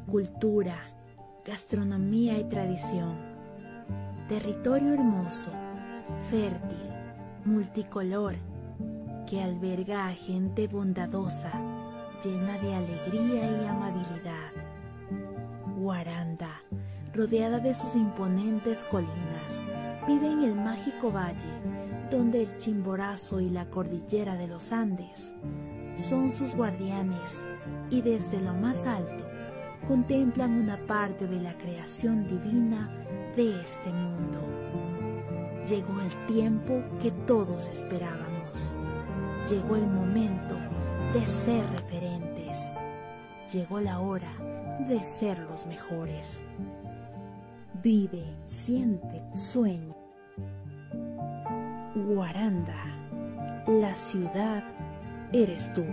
[SPEAKER 1] cultura, gastronomía y tradición. Territorio hermoso, fértil, multicolor, que alberga a gente bondadosa, llena de alegría y amabilidad. Guaranda, rodeada de sus imponentes colinas, vive en el mágico valle, donde el Chimborazo y la cordillera de los Andes son sus guardianes y desde lo más alto contemplan una parte de la creación divina de este mundo. Llegó el tiempo que todos esperábamos. Llegó el momento de ser referentes. Llegó la hora de ser los mejores. Vive, siente, sueña. Guaranda, la ciudad eres tú.